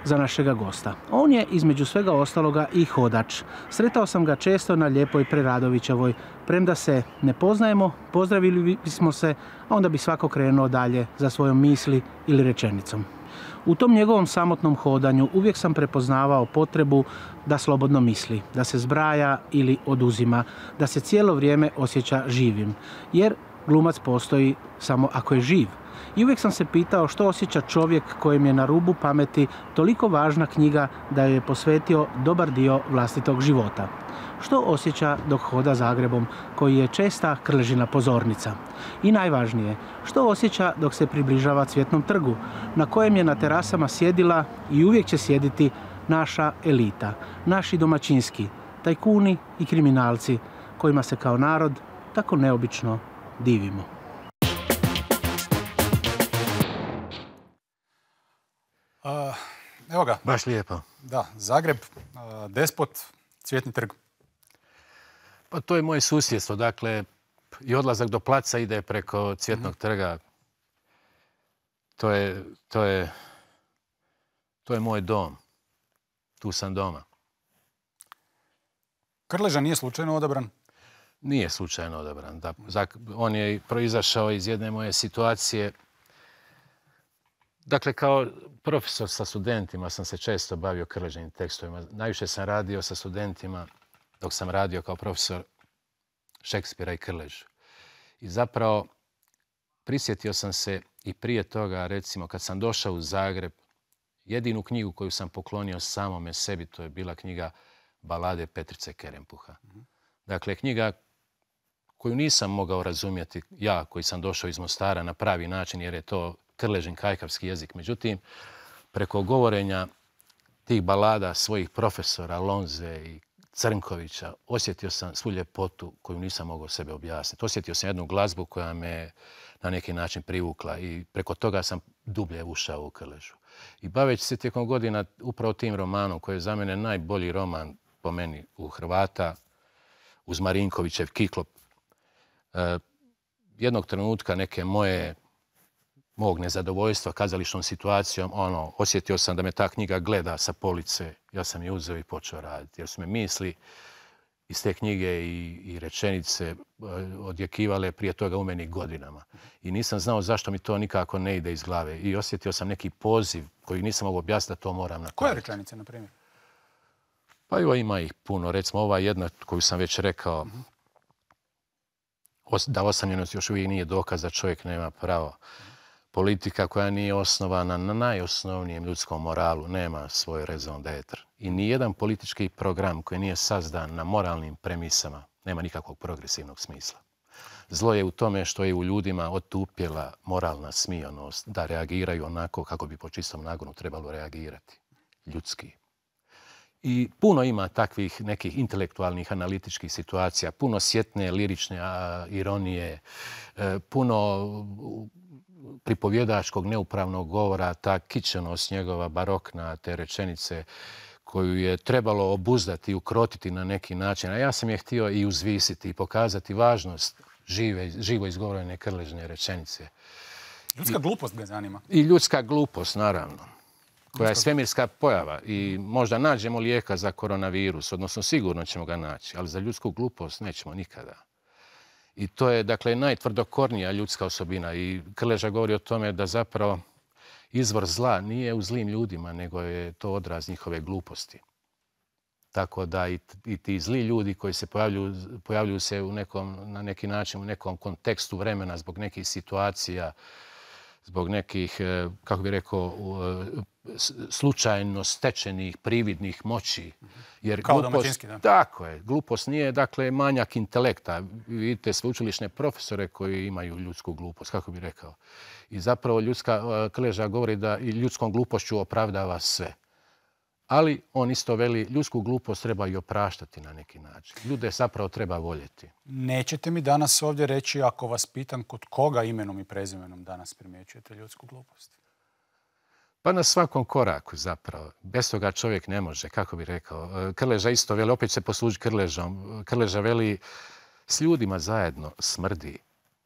za našega gosta. On je između svega ostaloga i hodač. Sretao sam ga često na Lijepoj Preradovićevoj. Premda se ne poznajemo, pozdravili bismo se, a onda bi svako krenuo dalje za svojom misli ili rečenicom. U tom njegovom samotnom hodanju uvijek sam prepoznavao potrebu da slobodno misli, da se zbraja ili oduzima, da se cijelo vrijeme osjeća živim. Jer glumac postoji samo ako je živ. I uvijek sam se pitao što osjeća čovjek kojem je na rubu pameti toliko važna knjiga da je posvetio dobar dio vlastitog života. Što osjeća dok hoda Zagrebom koji je česta krležina pozornica? I najvažnije, što osjeća dok se približava cvjetnom trgu na kojem je na terasama sjedila i uvijek će sjediti naša elita, naši domaćinski, tajkuni i kriminalci kojima se kao narod tako neobično divimo. evo ga. Baš lijepo. Da, Zagreb, Despot, Cvjetni trg. Pa to je moje susjedstvo, dakle, i odlazak do placa ide preko Cvjetnog mhm. trga. To je, to je moj dom. Tu sam doma. Krleža nije slučajno odabran nije slučajno odabran. on je proizašao iz jedne moje situacije. Dakle, kao profesor sa studentima sam se često bavio krleženim tekstovima. Najviše sam radio sa studentima dok sam radio kao profesor Šekspira i Krlež. I zapravo prisjetio sam se i prije toga, recimo, kad sam došao u Zagreb, jedinu knjigu koju sam poklonio samome sebi, to je bila knjiga Balade Petrice Kerempuha. Mhm. Dakle, knjiga koju nisam mogao razumjeti ja koji sam došao iz Mostara na pravi način jer je to krležen kajkavski jezik. Međutim, preko govorenja tih balada svojih profesora Lonze i Crnkovića osjetio sam svu ljepotu koju nisam mogao sebe objasniti. Osjetio sam jednu glazbu koja me na neki način privukla i preko toga sam dublje ušao u krležu. I baveći se tijekom godina upravo tim romanom koji je za mene najbolji roman po meni u Hrvata, uz Marinkovićev Kiklop Eh, jednog trenutka neke moje mog nezadovoljstva kazališnom situacijom, ono, osjetio sam da me ta knjiga gleda sa police. Ja sam je uzeo i počeo raditi. Jer su me misli iz te knjige i, i rečenice eh, odjekivale prije toga u meni godinama. I nisam znao zašto mi to nikako ne ide iz glave. I osjetio sam neki poziv koji nisam mogao objasniti da to moram na Koje rečenice, na primjer? Pa evo ima ih puno. Recimo ova jedna koju sam već rekao. Mhm da osamljenost još uvijek nije dokaz da čovjek nema pravo. Politika koja nije osnovana na najosnovnijem ljudskom moralu nema svoj rezon I nijedan politički program koji nije sazdan na moralnim premisama nema nikakvog progresivnog smisla. Zlo je u tome što je u ljudima otupjela moralna smijonost da reagiraju onako kako bi po čistom nagonu trebalo reagirati. Ljudski. I puno ima takvih nekih intelektualnih analitičkih situacija, puno sjetne lirične ironije, e, puno pripovjedačkog neupravnog govora, ta kičenost njegova barokna, te rečenice koju je trebalo obuzdati, i ukrotiti na neki način. A ja sam je htio i uzvisiti i pokazati važnost živo izgovorene krležne rečenice. Ljudska glupost ga zanima. I ljudska glupost, naravno koja je svemirska pojava i možda nađemo lijeka za koronavirus, odnosno sigurno ćemo ga naći, ali za ljudsku glupost nećemo nikada. I to je, dakle, najtvrdokornija ljudska osobina i Krleža govori o tome da zapravo izvor zla nije u zlim ljudima, nego je to odraz njihove gluposti. Tako da i, ti zli ljudi koji se pojavljuju, pojavljuju se u nekom, na neki način u nekom kontekstu vremena zbog nekih situacija, zbog nekih, eh, kako bi rekao, eh, slučajno stečenih prividnih moći. Jer Kao glupost, da. Tako je. Glupost nije dakle, manjak intelekta. Vidite sveučilišne profesore koji imaju ljudsku glupost, kako bi rekao. I zapravo ljudska e, kleža govori da i ljudskom glupošću opravdava sve. Ali on isto veli, ljudsku glupost treba i opraštati na neki način. Ljude zapravo treba voljeti. Nećete mi danas ovdje reći, ako vas pitam, kod koga imenom i prezimenom danas primjećujete ljudsku glupost? Pa na svakom koraku zapravo. Bez toga čovjek ne može, kako bi rekao. E, Krleža isto veli, opet se posluži krležom. Krleža veli, s ljudima zajedno smrdi,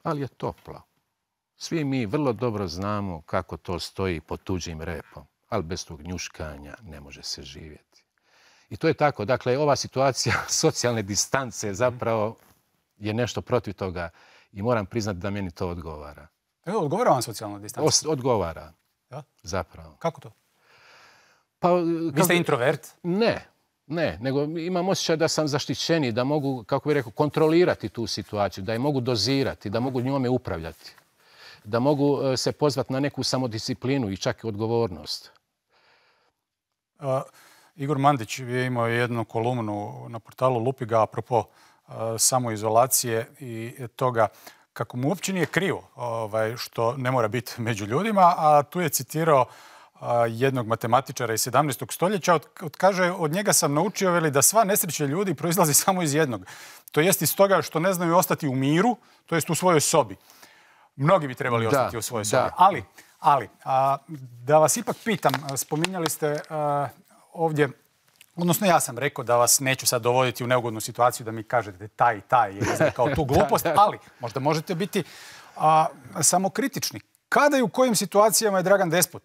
ali je toplo. Svi mi vrlo dobro znamo kako to stoji pod tuđim repom, ali bez tog njuškanja ne može se živjeti. I to je tako. Dakle, ova situacija socijalne distance mhm. zapravo je nešto protiv toga i moram priznati da meni to odgovara. Evo, odgovara vam socijalna distancija? Odgovara. Da? Zapravo. Kako to? Pa, e, Vi ste introvert? Ne, ne, nego imam osjećaj da sam zaštićeni, da mogu, kako bih rekao, kontrolirati tu situaciju, da je mogu dozirati, da mogu njome upravljati, da mogu e, se pozvati na neku samodisciplinu i čak i odgovornost. Igor Mandić je imao jednu kolumnu na portalu Lupiga apropo samoizolacije i toga kako mu uopće nije krivo ovaj, što ne mora biti među ljudima, a tu je citirao jednog matematičara iz 17. stoljeća, od, kaže, od njega sam naučio veli, da sva nesreća ljudi proizlazi samo iz jednog. To jest iz toga što ne znaju ostati u miru, to jest u svojoj sobi. Mnogi bi trebali ostati u svojoj sobi. Ali, ali a, da vas ipak pitam, spominjali ste ovdje Odnosno ja sam rekao da vas neću sad dovoditi u neugodnu situaciju da mi kažete taj, taj, jer je kao tu glupost, ali možda možete biti a, samokritični. Kada i u kojim situacijama je Dragan Despot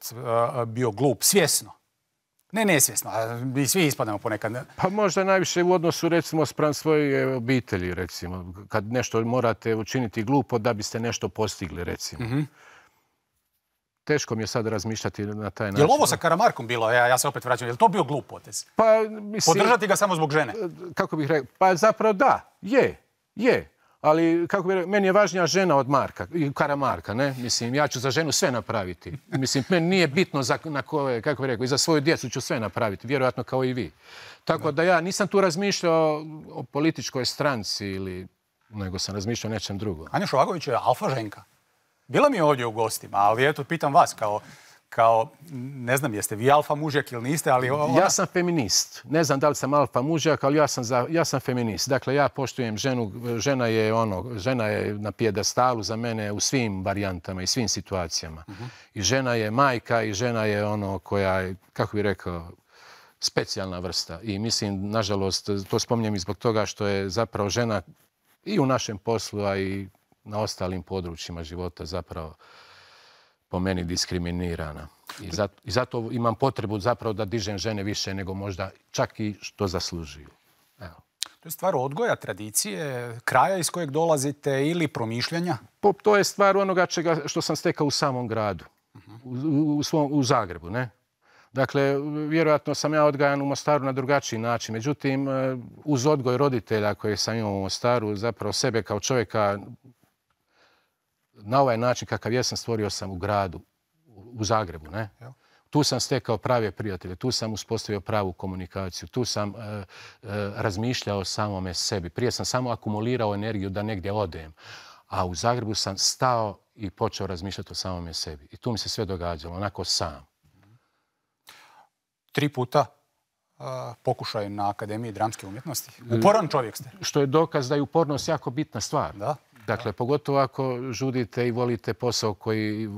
bio glup, svjesno? Ne, nesvjesno. Mi svi ispadamo ponekad. Pa možda najviše u odnosu, recimo, spram svoje e, obitelji, recimo. Kad nešto morate učiniti glupo da biste nešto postigli, recimo. Mhm teško mi je sad razmišljati na taj način. Je ovo sa Karamarkom bilo? Ja, ja se opet vraćam. Je to bio glup potez? Pa, mislim, Podržati ga samo zbog žene? E, kako bih rekao? Pa zapravo da. Je. Je. Ali, kako bih rekao, meni je važnija žena od Marka, I Karamarka, ne? Mislim, ja ću za ženu sve napraviti. Mislim, meni nije bitno za, na koje, kako bih rekao, i za svoju djecu ću sve napraviti, vjerojatno kao i vi. Tako da ja nisam tu razmišljao o političkoj stranci ili, nego sam razmišljao o nečem drugom. Anja Šovagović je alfa ženka. Bila mi je ovdje u gostima, ali eto, pitam vas kao, kao ne znam jeste vi alfa mužjak ili niste, ali... Ja sam feminist. Ne znam da li sam alfa mužak, ali ja sam, feminist. Dakle, ja poštujem ženu, žena je ono, žena je na pjedestalu za mene u svim varijantama i svim situacijama. Mhm. I žena je majka i žena je ono koja je, kako bih rekao, specijalna vrsta. I mislim, nažalost, to spominjem i zbog toga što je zapravo žena i u našem poslu, a i na ostalim područjima života zapravo po meni diskriminirana. I zato, imam potrebu zapravo da dižem žene više nego možda čak i što zaslužuju. Evo. To je stvar odgoja, tradicije, kraja iz kojeg dolazite ili promišljanja? to je stvar onoga čega što sam stekao u samom gradu, u, Zagrebu. ne? Dakle, vjerojatno sam ja odgajan u Mostaru na drugačiji način. Međutim, eh, uz odgoj roditelja koje sam imao u Mostaru, zapravo sebe kao čovjeka na ovaj način kakav jesam stvorio sam u gradu, u Zagrebu. Ne? Tu sam stekao prave prijatelje, tu sam uspostavio pravu komunikaciju, tu sam razmišljao e, e, razmišljao samome sebi. Prije sam samo akumulirao energiju da negdje odem, a u Zagrebu sam stao i počeo razmišljati o samome sebi. I tu mi se sve događalo, onako sam. Tri puta e, pokušaj na Akademiji dramske umjetnosti. E, Uporan čovjek ste. Što je dokaz da je upornost jako bitna stvar. Da. Dakle, pogotovo ako žudite i volite posao koji,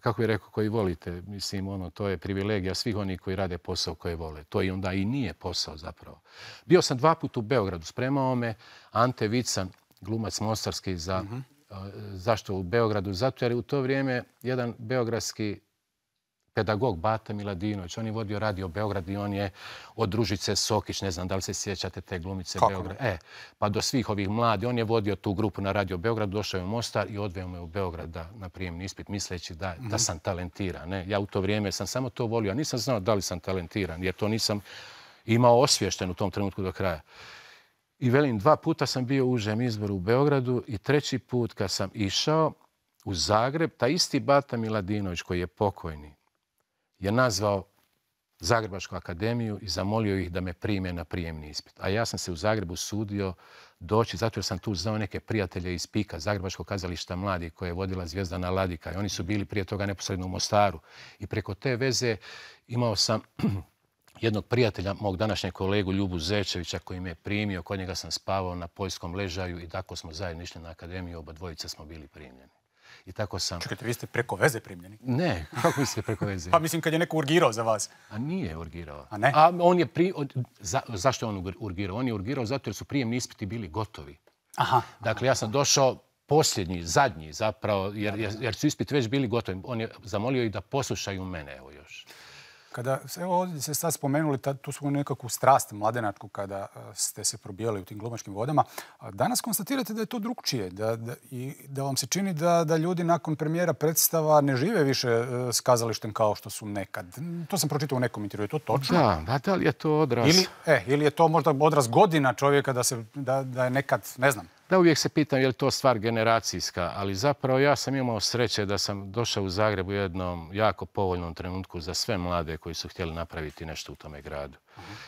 kako je rekao, koji volite. Mislim, ono, to je privilegija svih onih koji rade posao koje vole. To i onda i nije posao zapravo. Bio sam dva puta u Beogradu. Spremao me Ante Vican, glumac Mostarski, za, mhm. zašto u Beogradu? Zato jer u to vrijeme jedan beogradski pedagog Bata Miladinović, on je vodio radio Beograd i on je od družice Sokić, ne znam da li se sjećate te glumice E, pa do svih ovih mladi, on je vodio tu grupu na radio Beograd, došao je u Mostar i odveo me u Beograd na prijemni ispit, misleći da, mhm. sam talentiran. Ne? Ja u to vrijeme sam samo to volio, a nisam znao da li sam talentiran, jer to nisam imao osvješten u tom trenutku do kraja. I velim, dva puta sam bio u užem izboru u Beogradu i treći put kad sam išao u Zagreb, ta isti Bata Miladinović koji je pokojni, je nazvao Zagrebačku akademiju i zamolio ih da me prime na prijemni ispit. A ja sam se u Zagrebu sudio doći, zato jer sam tu znao neke prijatelje iz Pika, Zagrebačkog kazališta mladi koje je vodila na Ladika i oni su bili prije toga neposredno u Mostaru. I preko te veze imao sam jednog prijatelja, mog današnjeg kolegu Ljubu Zečevića koji me je primio, kod njega sam spavao na poljskom ležaju i tako smo zajedno išli na akademiju, oba dvojica smo bili primljeni i tako sam. Čekajte, vi ste preko veze primljeni? Ne, kako ste preko veze? pa mislim kad je neko urgirao za vas. A nije urgirao. A ne? A on je zašto je on urgirao? On je urgirao zato jer su prijemni ispiti bili gotovi. Aha. Dakle, ja sam došao posljednji, zadnji zapravo, jer, jer su ispiti već bili gotovi. On je zamolio i da poslušaju mene, evo još. Kada, se ovdje ste sad spomenuli tu su nekakvu strast mladenačku kada e, ste se probijali u tim glumačkim vodama. Danas konstatirate da je to drugčije da, da, i da vam se čini da, da ljudi nakon premijera predstava ne žive više e, s kazalištem kao što su nekad. To sam pročitao u nekom intervju, je to točno? Da, da, li je to odraz? Ili, e, ili je to možda odraz godina čovjeka da, se, da je nekad, ne znam, da, uvijek se pitam je li to stvar generacijska, ali zapravo ja sam imao sreće da sam došao u Zagreb u jednom jako povoljnom trenutku za sve mlade koji su htjeli napraviti nešto u tome gradu.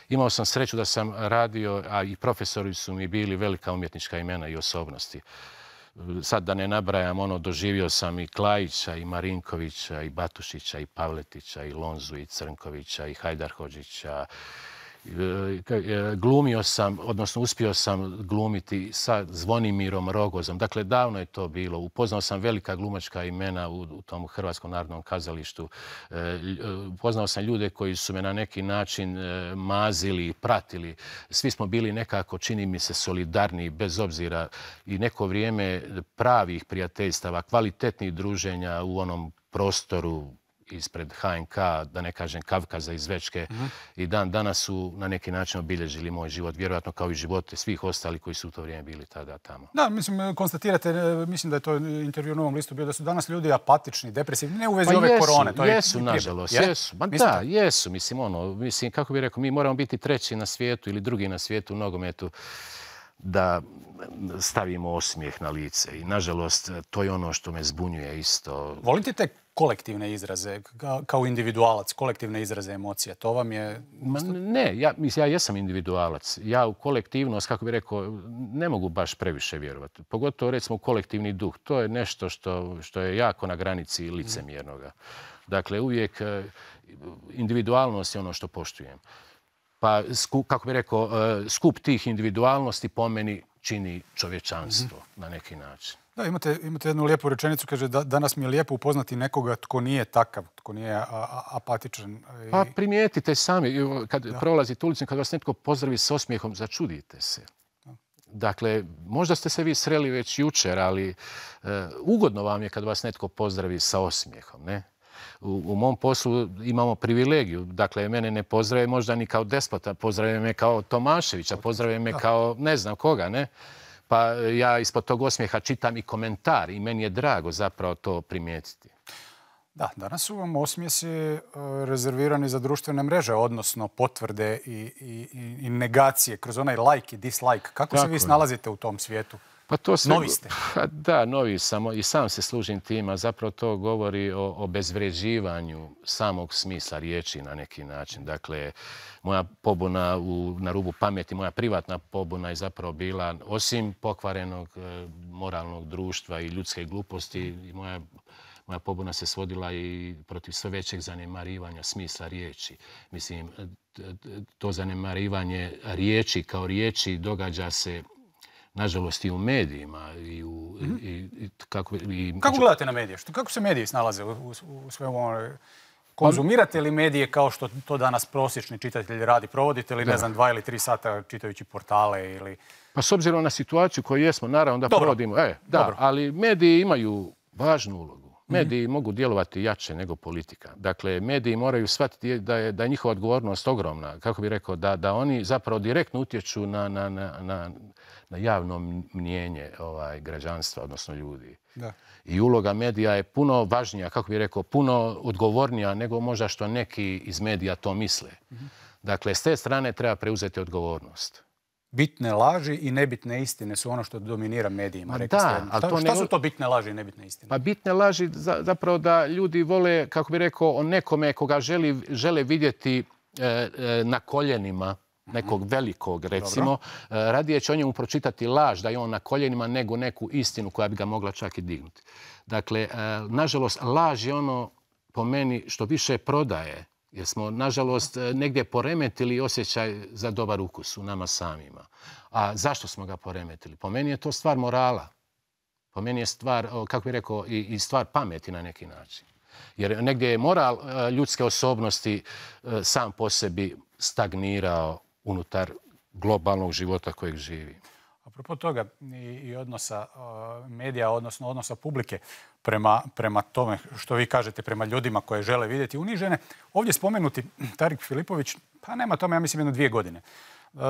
Imao sam sreću da sam radio, a i profesori su mi bili velika umjetnička imena i osobnosti. Sad da ne nabrajam, ono, doživio sam i Klajića, i Marinkovića, i Batušića, i Pavletića, i Lonzu, i Crnkovića, i Hajdarhođića, E, e, glumio sam, odnosno uspio sam glumiti sa Zvonimirom Rogozom. Dakle, davno je to bilo. Upoznao sam velika glumačka imena u, tom Hrvatskom narodnom kazalištu. E, upoznao sam ljude koji su me na neki način mazili i pratili. Svi smo bili nekako, čini mi se, solidarni, bez obzira. I neko vrijeme pravih prijateljstava, kvalitetnih druženja u onom prostoru ispred HNK, da ne kažem Kavkaza iz Večke mhm. i dan danas su na neki način obilježili moj život, vjerojatno kao i živote svih ostalih koji su u to vrijeme bili tada tamo. Da, mislim, e, konstatirate, e, mislim da je to intervju u Novom listu bio, da su danas ljudi apatični, depresivni, ne u pa ove korone. To jesu, nažalost, jesu. Ma da, jesu, mislim, ono, mislim, kako bih rekao, mi moramo biti treći na svijetu ili drugi na svijetu u nogometu da stavimo osmijeh na lice. I, nažalost, to je ono što me zbunjuje isto. Volite te kolektivne izraze, kao individualac, kolektivne izraze emocija. To vam je... ne, ja, ja jesam individualac. Ja u kolektivnost, kako bih rekao, ne mogu baš previše vjerovati. Pogotovo, recimo, kolektivni duh. To je nešto što, je jako na granici licemjernoga. Dakle, uvijek e, individualnost je ono što poštujem. Pa, kako bih rekao, e, skup tih individualnosti po meni čini čovječanstvo mhm. na neki način. Da, imate, imate jednu lijepu rečenicu, kaže da, danas mi je lijepo upoznati nekoga tko nije takav, tko nije apatičan. Pa primijetite sami, kad da. prolazite ulicom, kad vas netko pozdravi s osmijehom, začudite se. Dakle, možda ste se vi sreli već jučer, ali e, ugodno vam je kad vas netko pozdravi sa osmijehom, ne? U, u mom poslu imamo privilegiju. Dakle, mene ne pozdrave možda ni kao despota, pozdrave me kao Tomaševića, pozdrave me kao ne znam koga, ne? Pa e, ja ispod tog osmijeha čitam i komentar i meni je drago zapravo to primijetiti. Da, danas su vam osmijesi e, rezervirani za društvene mreže, odnosno potvrde i, negacije kroz onaj like i dislike. Kako se vi snalazite u tom svijetu? Pa to novi ste. Pa da, novi sam i sam se služim a Zapravo to govori o, bezvređivanju samog smisla riječi na neki način. Dakle, moja pobuna u, na rubu pameti, moja privatna pobuna je zapravo bila, osim pokvarenog e, moralnog društva i ljudske gluposti, i moja moja pobuna se svodila i protiv sve većeg zanemarivanja smisla riječi. Mislim, to zanemarivanje riječi kao riječi događa se nažalost, i u medijima. I, u, mhm. kako, znači- gledate na medije? Što, kako se mediji snalaze u, u, u svemu Konzumirate li medije kao što to danas prosječni čitatelj radi? Provodite li, ne znam, dva ili tri sata čitajući portale ili... Pa s obzirom na situaciju koju jesmo, naravno da Dobro. provodimo. E, da, ali mediji imaju važnu ulogu. Mediji mogu djelovati jače nego politika. Dakle, mediji moraju shvatiti da je, njihova odgovornost ogromna. Kako bi rekao, da, oni zapravo direktno utječu na, javno mnjenje ovaj, građanstva, odnosno ljudi. I uloga medija je puno važnija, kako bi rekao, puno odgovornija nego možda što neki iz medija to misle. Mhm. Dakle, s te strane treba preuzeti odgovornost bitne laži i nebitne istine su ono što dominira medijima. da, to šta su to bitne laži i nebitne istine? Pa bitne laži zapravo da ljudi vole, kako bi rekao, o nekome koga želi, žele vidjeti e, e, na koljenima mhm. nekog velikog, recimo, e, radije će o njemu pročitati laž da je on na koljenima nego neku istinu koja bi ga mogla čak i dignuti. Dakle, nažalost, laž je ono po meni što više prodaje jer smo, nažalost, e, negdje poremetili osjećaj za dobar ukus u nama samima. A zašto smo ga poremetili? Po meni je to stvar morala. Po meni je stvar, kako bih rekao, i stvar pameti na neki način. Jer negdje je moral e, ljudske osobnosti e, sam po sebi stagnirao unutar globalnog života kojeg živi. Apropo toga i odnosa medija, odnosno odnosa publike prema, tome što vi kažete, prema ljudima koje žele vidjeti unižene, ovdje spomenuti Tarik Filipović, pa nema tome, ja mislim, jedno dvije godine, e,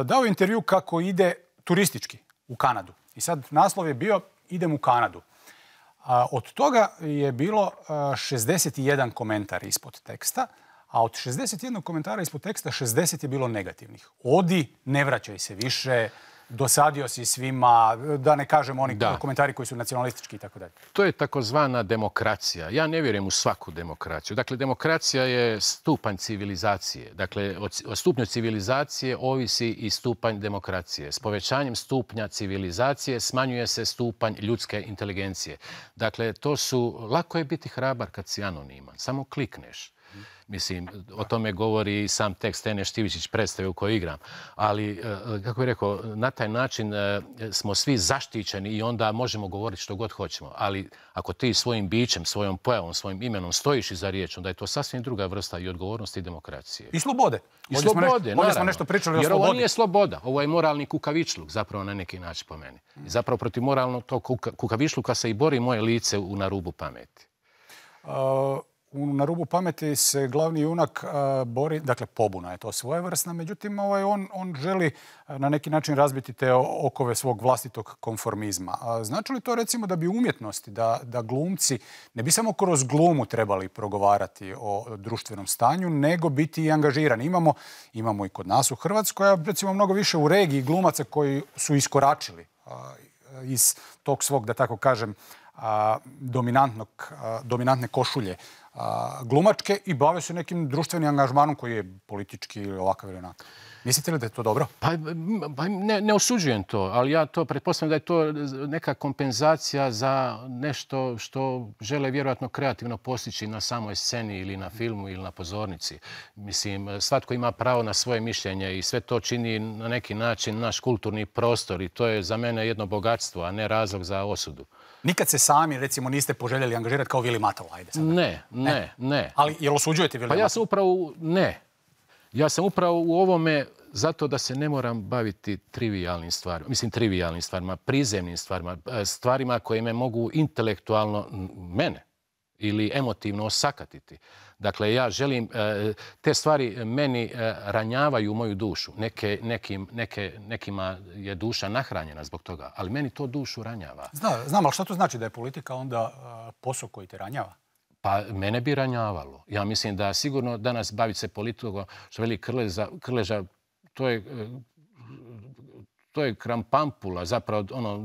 dao intervju kako ide turistički u Kanadu. I sad naslov je bio idem u Kanadu. A od toga je bilo 61 e, komentar ispod teksta, a od 61 komentara ispod teksta 60 je bilo negativnih. Odi, ne vraćaj se više, dosadio si svima, da ne kažem oni da. komentari koji su nacionalistički i tako To je takozvana demokracija. Ja ne vjerujem u svaku demokraciju. Dakle, demokracija je stupanj civilizacije. Dakle, o stupnju civilizacije ovisi i stupanj demokracije. S povećanjem stupnja civilizacije smanjuje se stupanj ljudske inteligencije. Dakle, to su... Lako je biti hrabar kad si anoniman. Samo klikneš. Mislim, o tome govori i sam tekst Tene Štivićić predstave u kojoj igram. Ali, e, kako je rekao, na taj način e, smo svi zaštićeni i onda možemo govoriti što god hoćemo. Ali ako ti svojim bićem, svojom pojavom, svojim imenom stojiš iza riječ, onda je to sasvim druga vrsta i odgovornosti i demokracije. I slobode. I slobode, naravno. nešto, Smo nešto pričali o slobodi. ovo nije sloboda, ovo je moralni kukavičluk, zapravo na neki način po meni. zapravo protiv moralnog tog kukavičluka se i bori moje lice u narubu pameti na rubu pameti se glavni junak bori, dakle pobuna je to svojevrsna, međutim ovaj, on, želi na neki način razbiti te okove svog vlastitog konformizma. Znači li to recimo da bi umjetnosti, da, glumci ne bi samo kroz glumu trebali progovarati o društvenom stanju, nego biti i angažirani? Imamo, imamo i kod nas u Hrvatskoj, a recimo mnogo više u regiji glumaca koji su iskoračili iz tog svog, da tako kažem, dominantnog, dominantne košulje glumačke i bave se nekim društvenim angažmanom koji je politički ili ovakav ili onakav. Mislite li da je to dobro? Pa, pa ne, osuđujem to, ali ja to pretpostavljam da je to neka kompenzacija za nešto što žele vjerojatno kreativno postići na samoj sceni ili na filmu ili na pozornici. Mislim, svatko ima pravo na svoje mišljenje i sve to čini na neki način naš kulturni prostor i to je za mene jedno bogatstvo, a ne razlog za osudu. Nikad se sami, recimo, niste poželjeli angažirati kao Vili Matalo, ajde Ne, ne, ne. Ali jel osuđujete Vili Pa ja sam upravo ne. Ja sam upravo u ovome zato da se ne moram baviti trivijalnim stvarima, mislim trivijalnim stvarima, prizemnim stvarima, e, stvarima koje me mogu intelektualno, mene, ili emotivno osakatiti. Dakle, ja želim, e, te stvari meni e, ranjavaju moju dušu. Neke, nekim, neke, nekima je duša nahranjena zbog toga, ali meni to dušu ranjava. Zna, znam, ali što to znači da je politika onda posao koji te ranjava? Pa mene bi ranjavalo. Ja mislim da sigurno danas baviti se politikom, što veli Krleža, to je to je krampampula zapravo ono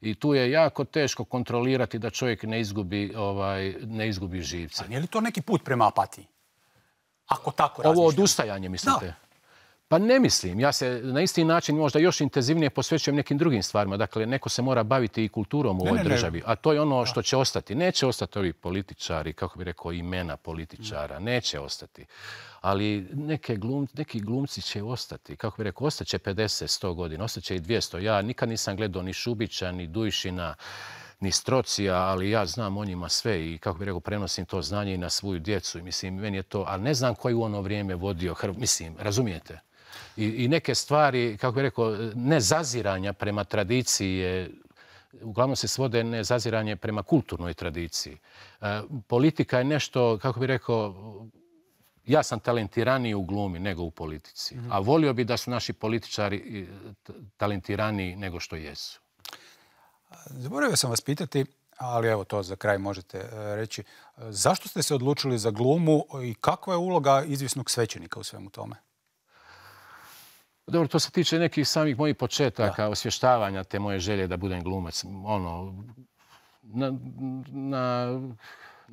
i tu je jako teško kontrolirati da čovjek ne izgubi ovaj ne izgubi živce. A nije li to neki put prema apatiji? Ako tako Ovo odustajanje mislite? Pa ne mislim. Ja se na isti način možda još intenzivnije posvećujem nekim drugim stvarima. Dakle, neko se mora baviti i kulturom u ovoj državi. A to je ono što će ostati. Neće ostati ovi političari, kako bi rekao, imena političara. Mm. Neće ostati. Ali neki glumci će ostati. Kako bi rekao, ostaće 50, 100 godina, ostaće i 200. Ja nikad nisam gledao ni Šubića, ni Dujšina, ni strocija, ali ja znam o njima sve i kako bih rekao, prenosim to znanje i na svoju djecu. Mislim, meni je to, ali ne znam koji u ono vrijeme vodio, mislim, razumijete? I, neke stvari, kako bih rekao, nezaziranja prema tradiciji je uglavnom se svode nezaziranje prema kulturnoj tradiciji. E, politika je nešto, kako bih rekao, ja sam talentiraniji u glumi nego u politici. Mhm. A volio bi da su naši političari e, talentiraniji nego što jesu. Zaboravio sam vas pitati, ali evo to za kraj možete e, reći. Zašto ste se odlučili za glumu i kakva je uloga izvisnog svećenika u svemu tome? Dobro, to se tiče nekih samih mojih početaka, osvještavanja te moje želje da budem glumac. Ono, na,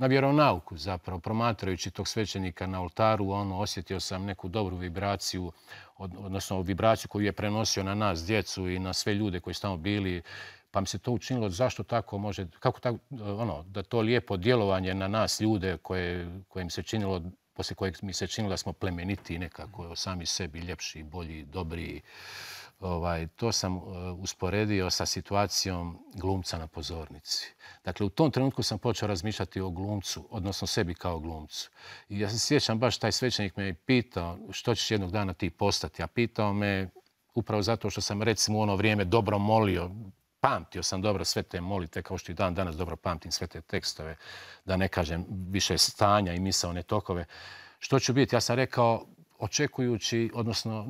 vjeronauku zapravo, promatrajući tog svećenika na oltaru, ono, osjetio sam neku dobru vibraciju, odnosno vibraciju koju je prenosio na nas, djecu i na sve ljude koji su tamo bili. Pa mi se to učinilo zašto tako može, kako tako, ono, da to lijepo djelovanje na nas ljude koje, kojim se činilo poslije kojeg mi se činilo da smo plemeniti nekako, sami sebi ljepši, bolji, dobri. Ovaj, to sam e, usporedio sa situacijom glumca na pozornici. Dakle, u tom trenutku sam počeo razmišljati o glumcu, odnosno sebi kao glumcu. I ja se sjećam, baš taj svećenik me je pitao što ćeš jednog dana ti postati, a pitao me upravo zato što sam recimo u ono vrijeme dobro molio, pamtio sam dobro sve te molite, kao što i dan danas dobro pamtim sve te tekstove, da ne kažem više stanja i misaone tokove. Što ću biti? Ja sam rekao, očekujući, odnosno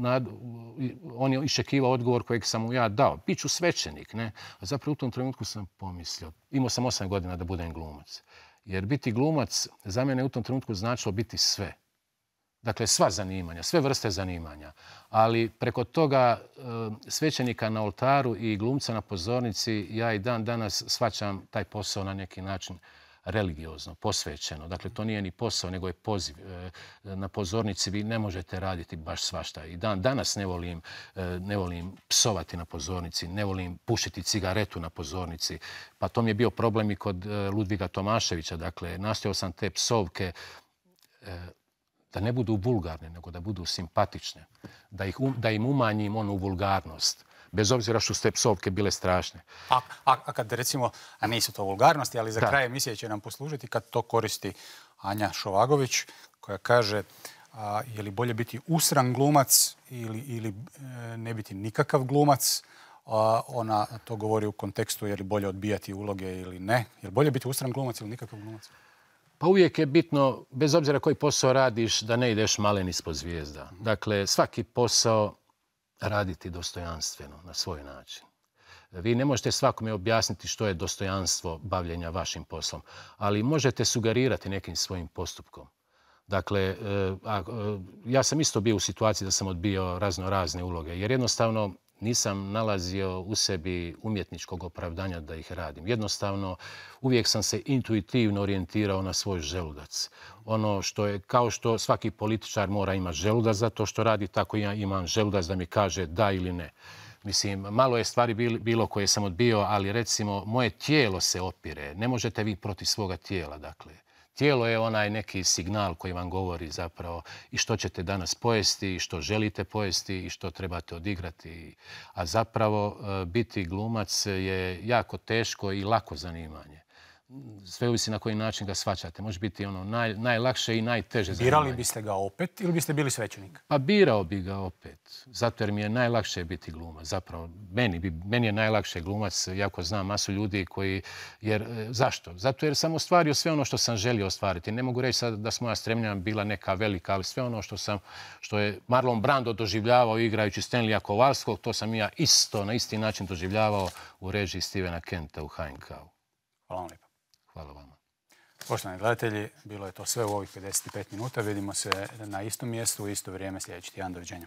on je iščekivao odgovor kojeg sam mu ja dao. Biću svećenik, ne? A zapravo u tom trenutku sam pomislio, imao sam osam godina da budem glumac. Jer biti glumac za mene u tom trenutku značilo biti sve. Dakle, sva zanimanja, sve vrste zanimanja. Ali preko toga e, svećenika na oltaru i glumca na pozornici ja i dan danas svačam taj posao na neki način religiozno, posvećeno. Dakle, to nije ni posao, nego je poziv. E, na pozornici vi ne možete raditi baš svašta. I dan danas ne volim, e, ne volim psovati na pozornici, ne volim pušiti cigaretu na pozornici. Pa to mi je bio problem i kod Ludviga Tomaševića. Dakle, nastojao sam te psovke da ne budu vulgarne, nego da budu simpatične, um, da, im umanjim onu vulgarnost, bez obzira što te psovke bile strašne. A, kad recimo, a nisu to vulgarnosti, ali za kraj emisije će nam poslužiti kad to koristi Anja Šovagović, koja kaže je li bolje biti usran glumac ili, e, ne biti nikakav glumac, ona to govori u kontekstu je li bolje odbijati uloge ili ne. Je li bolje biti usran glumac ili nikakav glumac? Pa uvijek je bitno, bez obzira koji posao radiš, da ne ideš malen ispod zvijezda. Dakle, svaki posao raditi dostojanstveno, na svoj način. Vi ne možete svakome objasniti što je dostojanstvo bavljenja vašim poslom, ali možete sugerirati nekim svojim postupkom. Dakle, e, e, ja sam isto bio u situaciji da sam odbio razno razne uloge, jer jednostavno nisam nalazio u sebi umjetničkog opravdanja da ih radim. Jednostavno, uvijek sam se intuitivno orijentirao na svoj želudac. Ono što je, kao što svaki političar mora ima želudac za to što radi, tako ja imam želudac da mi kaže da ili ne. Mislim, malo je stvari bilo koje sam odbio, ali recimo moje tijelo se opire. Ne možete vi protiv svoga tijela, dakle. Tijelo je onaj neki signal koji vam govori zapravo i što ćete danas pojesti, i što želite pojesti, i što trebate odigrati. A zapravo e, biti glumac je jako teško i lako zanimanje sve uvisi na koji način ga svačate. Može biti ono naj, najlakše i najteže. Birali biste ga opet ili biste bili svećenik? Pa birao bi ga opet. Zato jer mi je najlakše biti glumac. Zapravo, meni, bi, meni je najlakše glumac, jako znam masu ljudi koji... Jer, e, zašto? Zato jer sam ostvario sve ono što sam želio ostvariti. Ne mogu reći sad da smo moja stremljena bila neka velika, ali sve ono što sam, što je Marlon Brando doživljavao igrajući Stanleya Kovalskog, to sam ja isto, na isti način doživljavao u režiji Stevena Kenta u hnk Hvala vam lijepo. Hvala vama. Poštovani gledatelji, bilo je to sve u ovih 55 minuta. Vidimo se na istom mjestu u isto vrijeme sljedeći tijan. Doviđenja.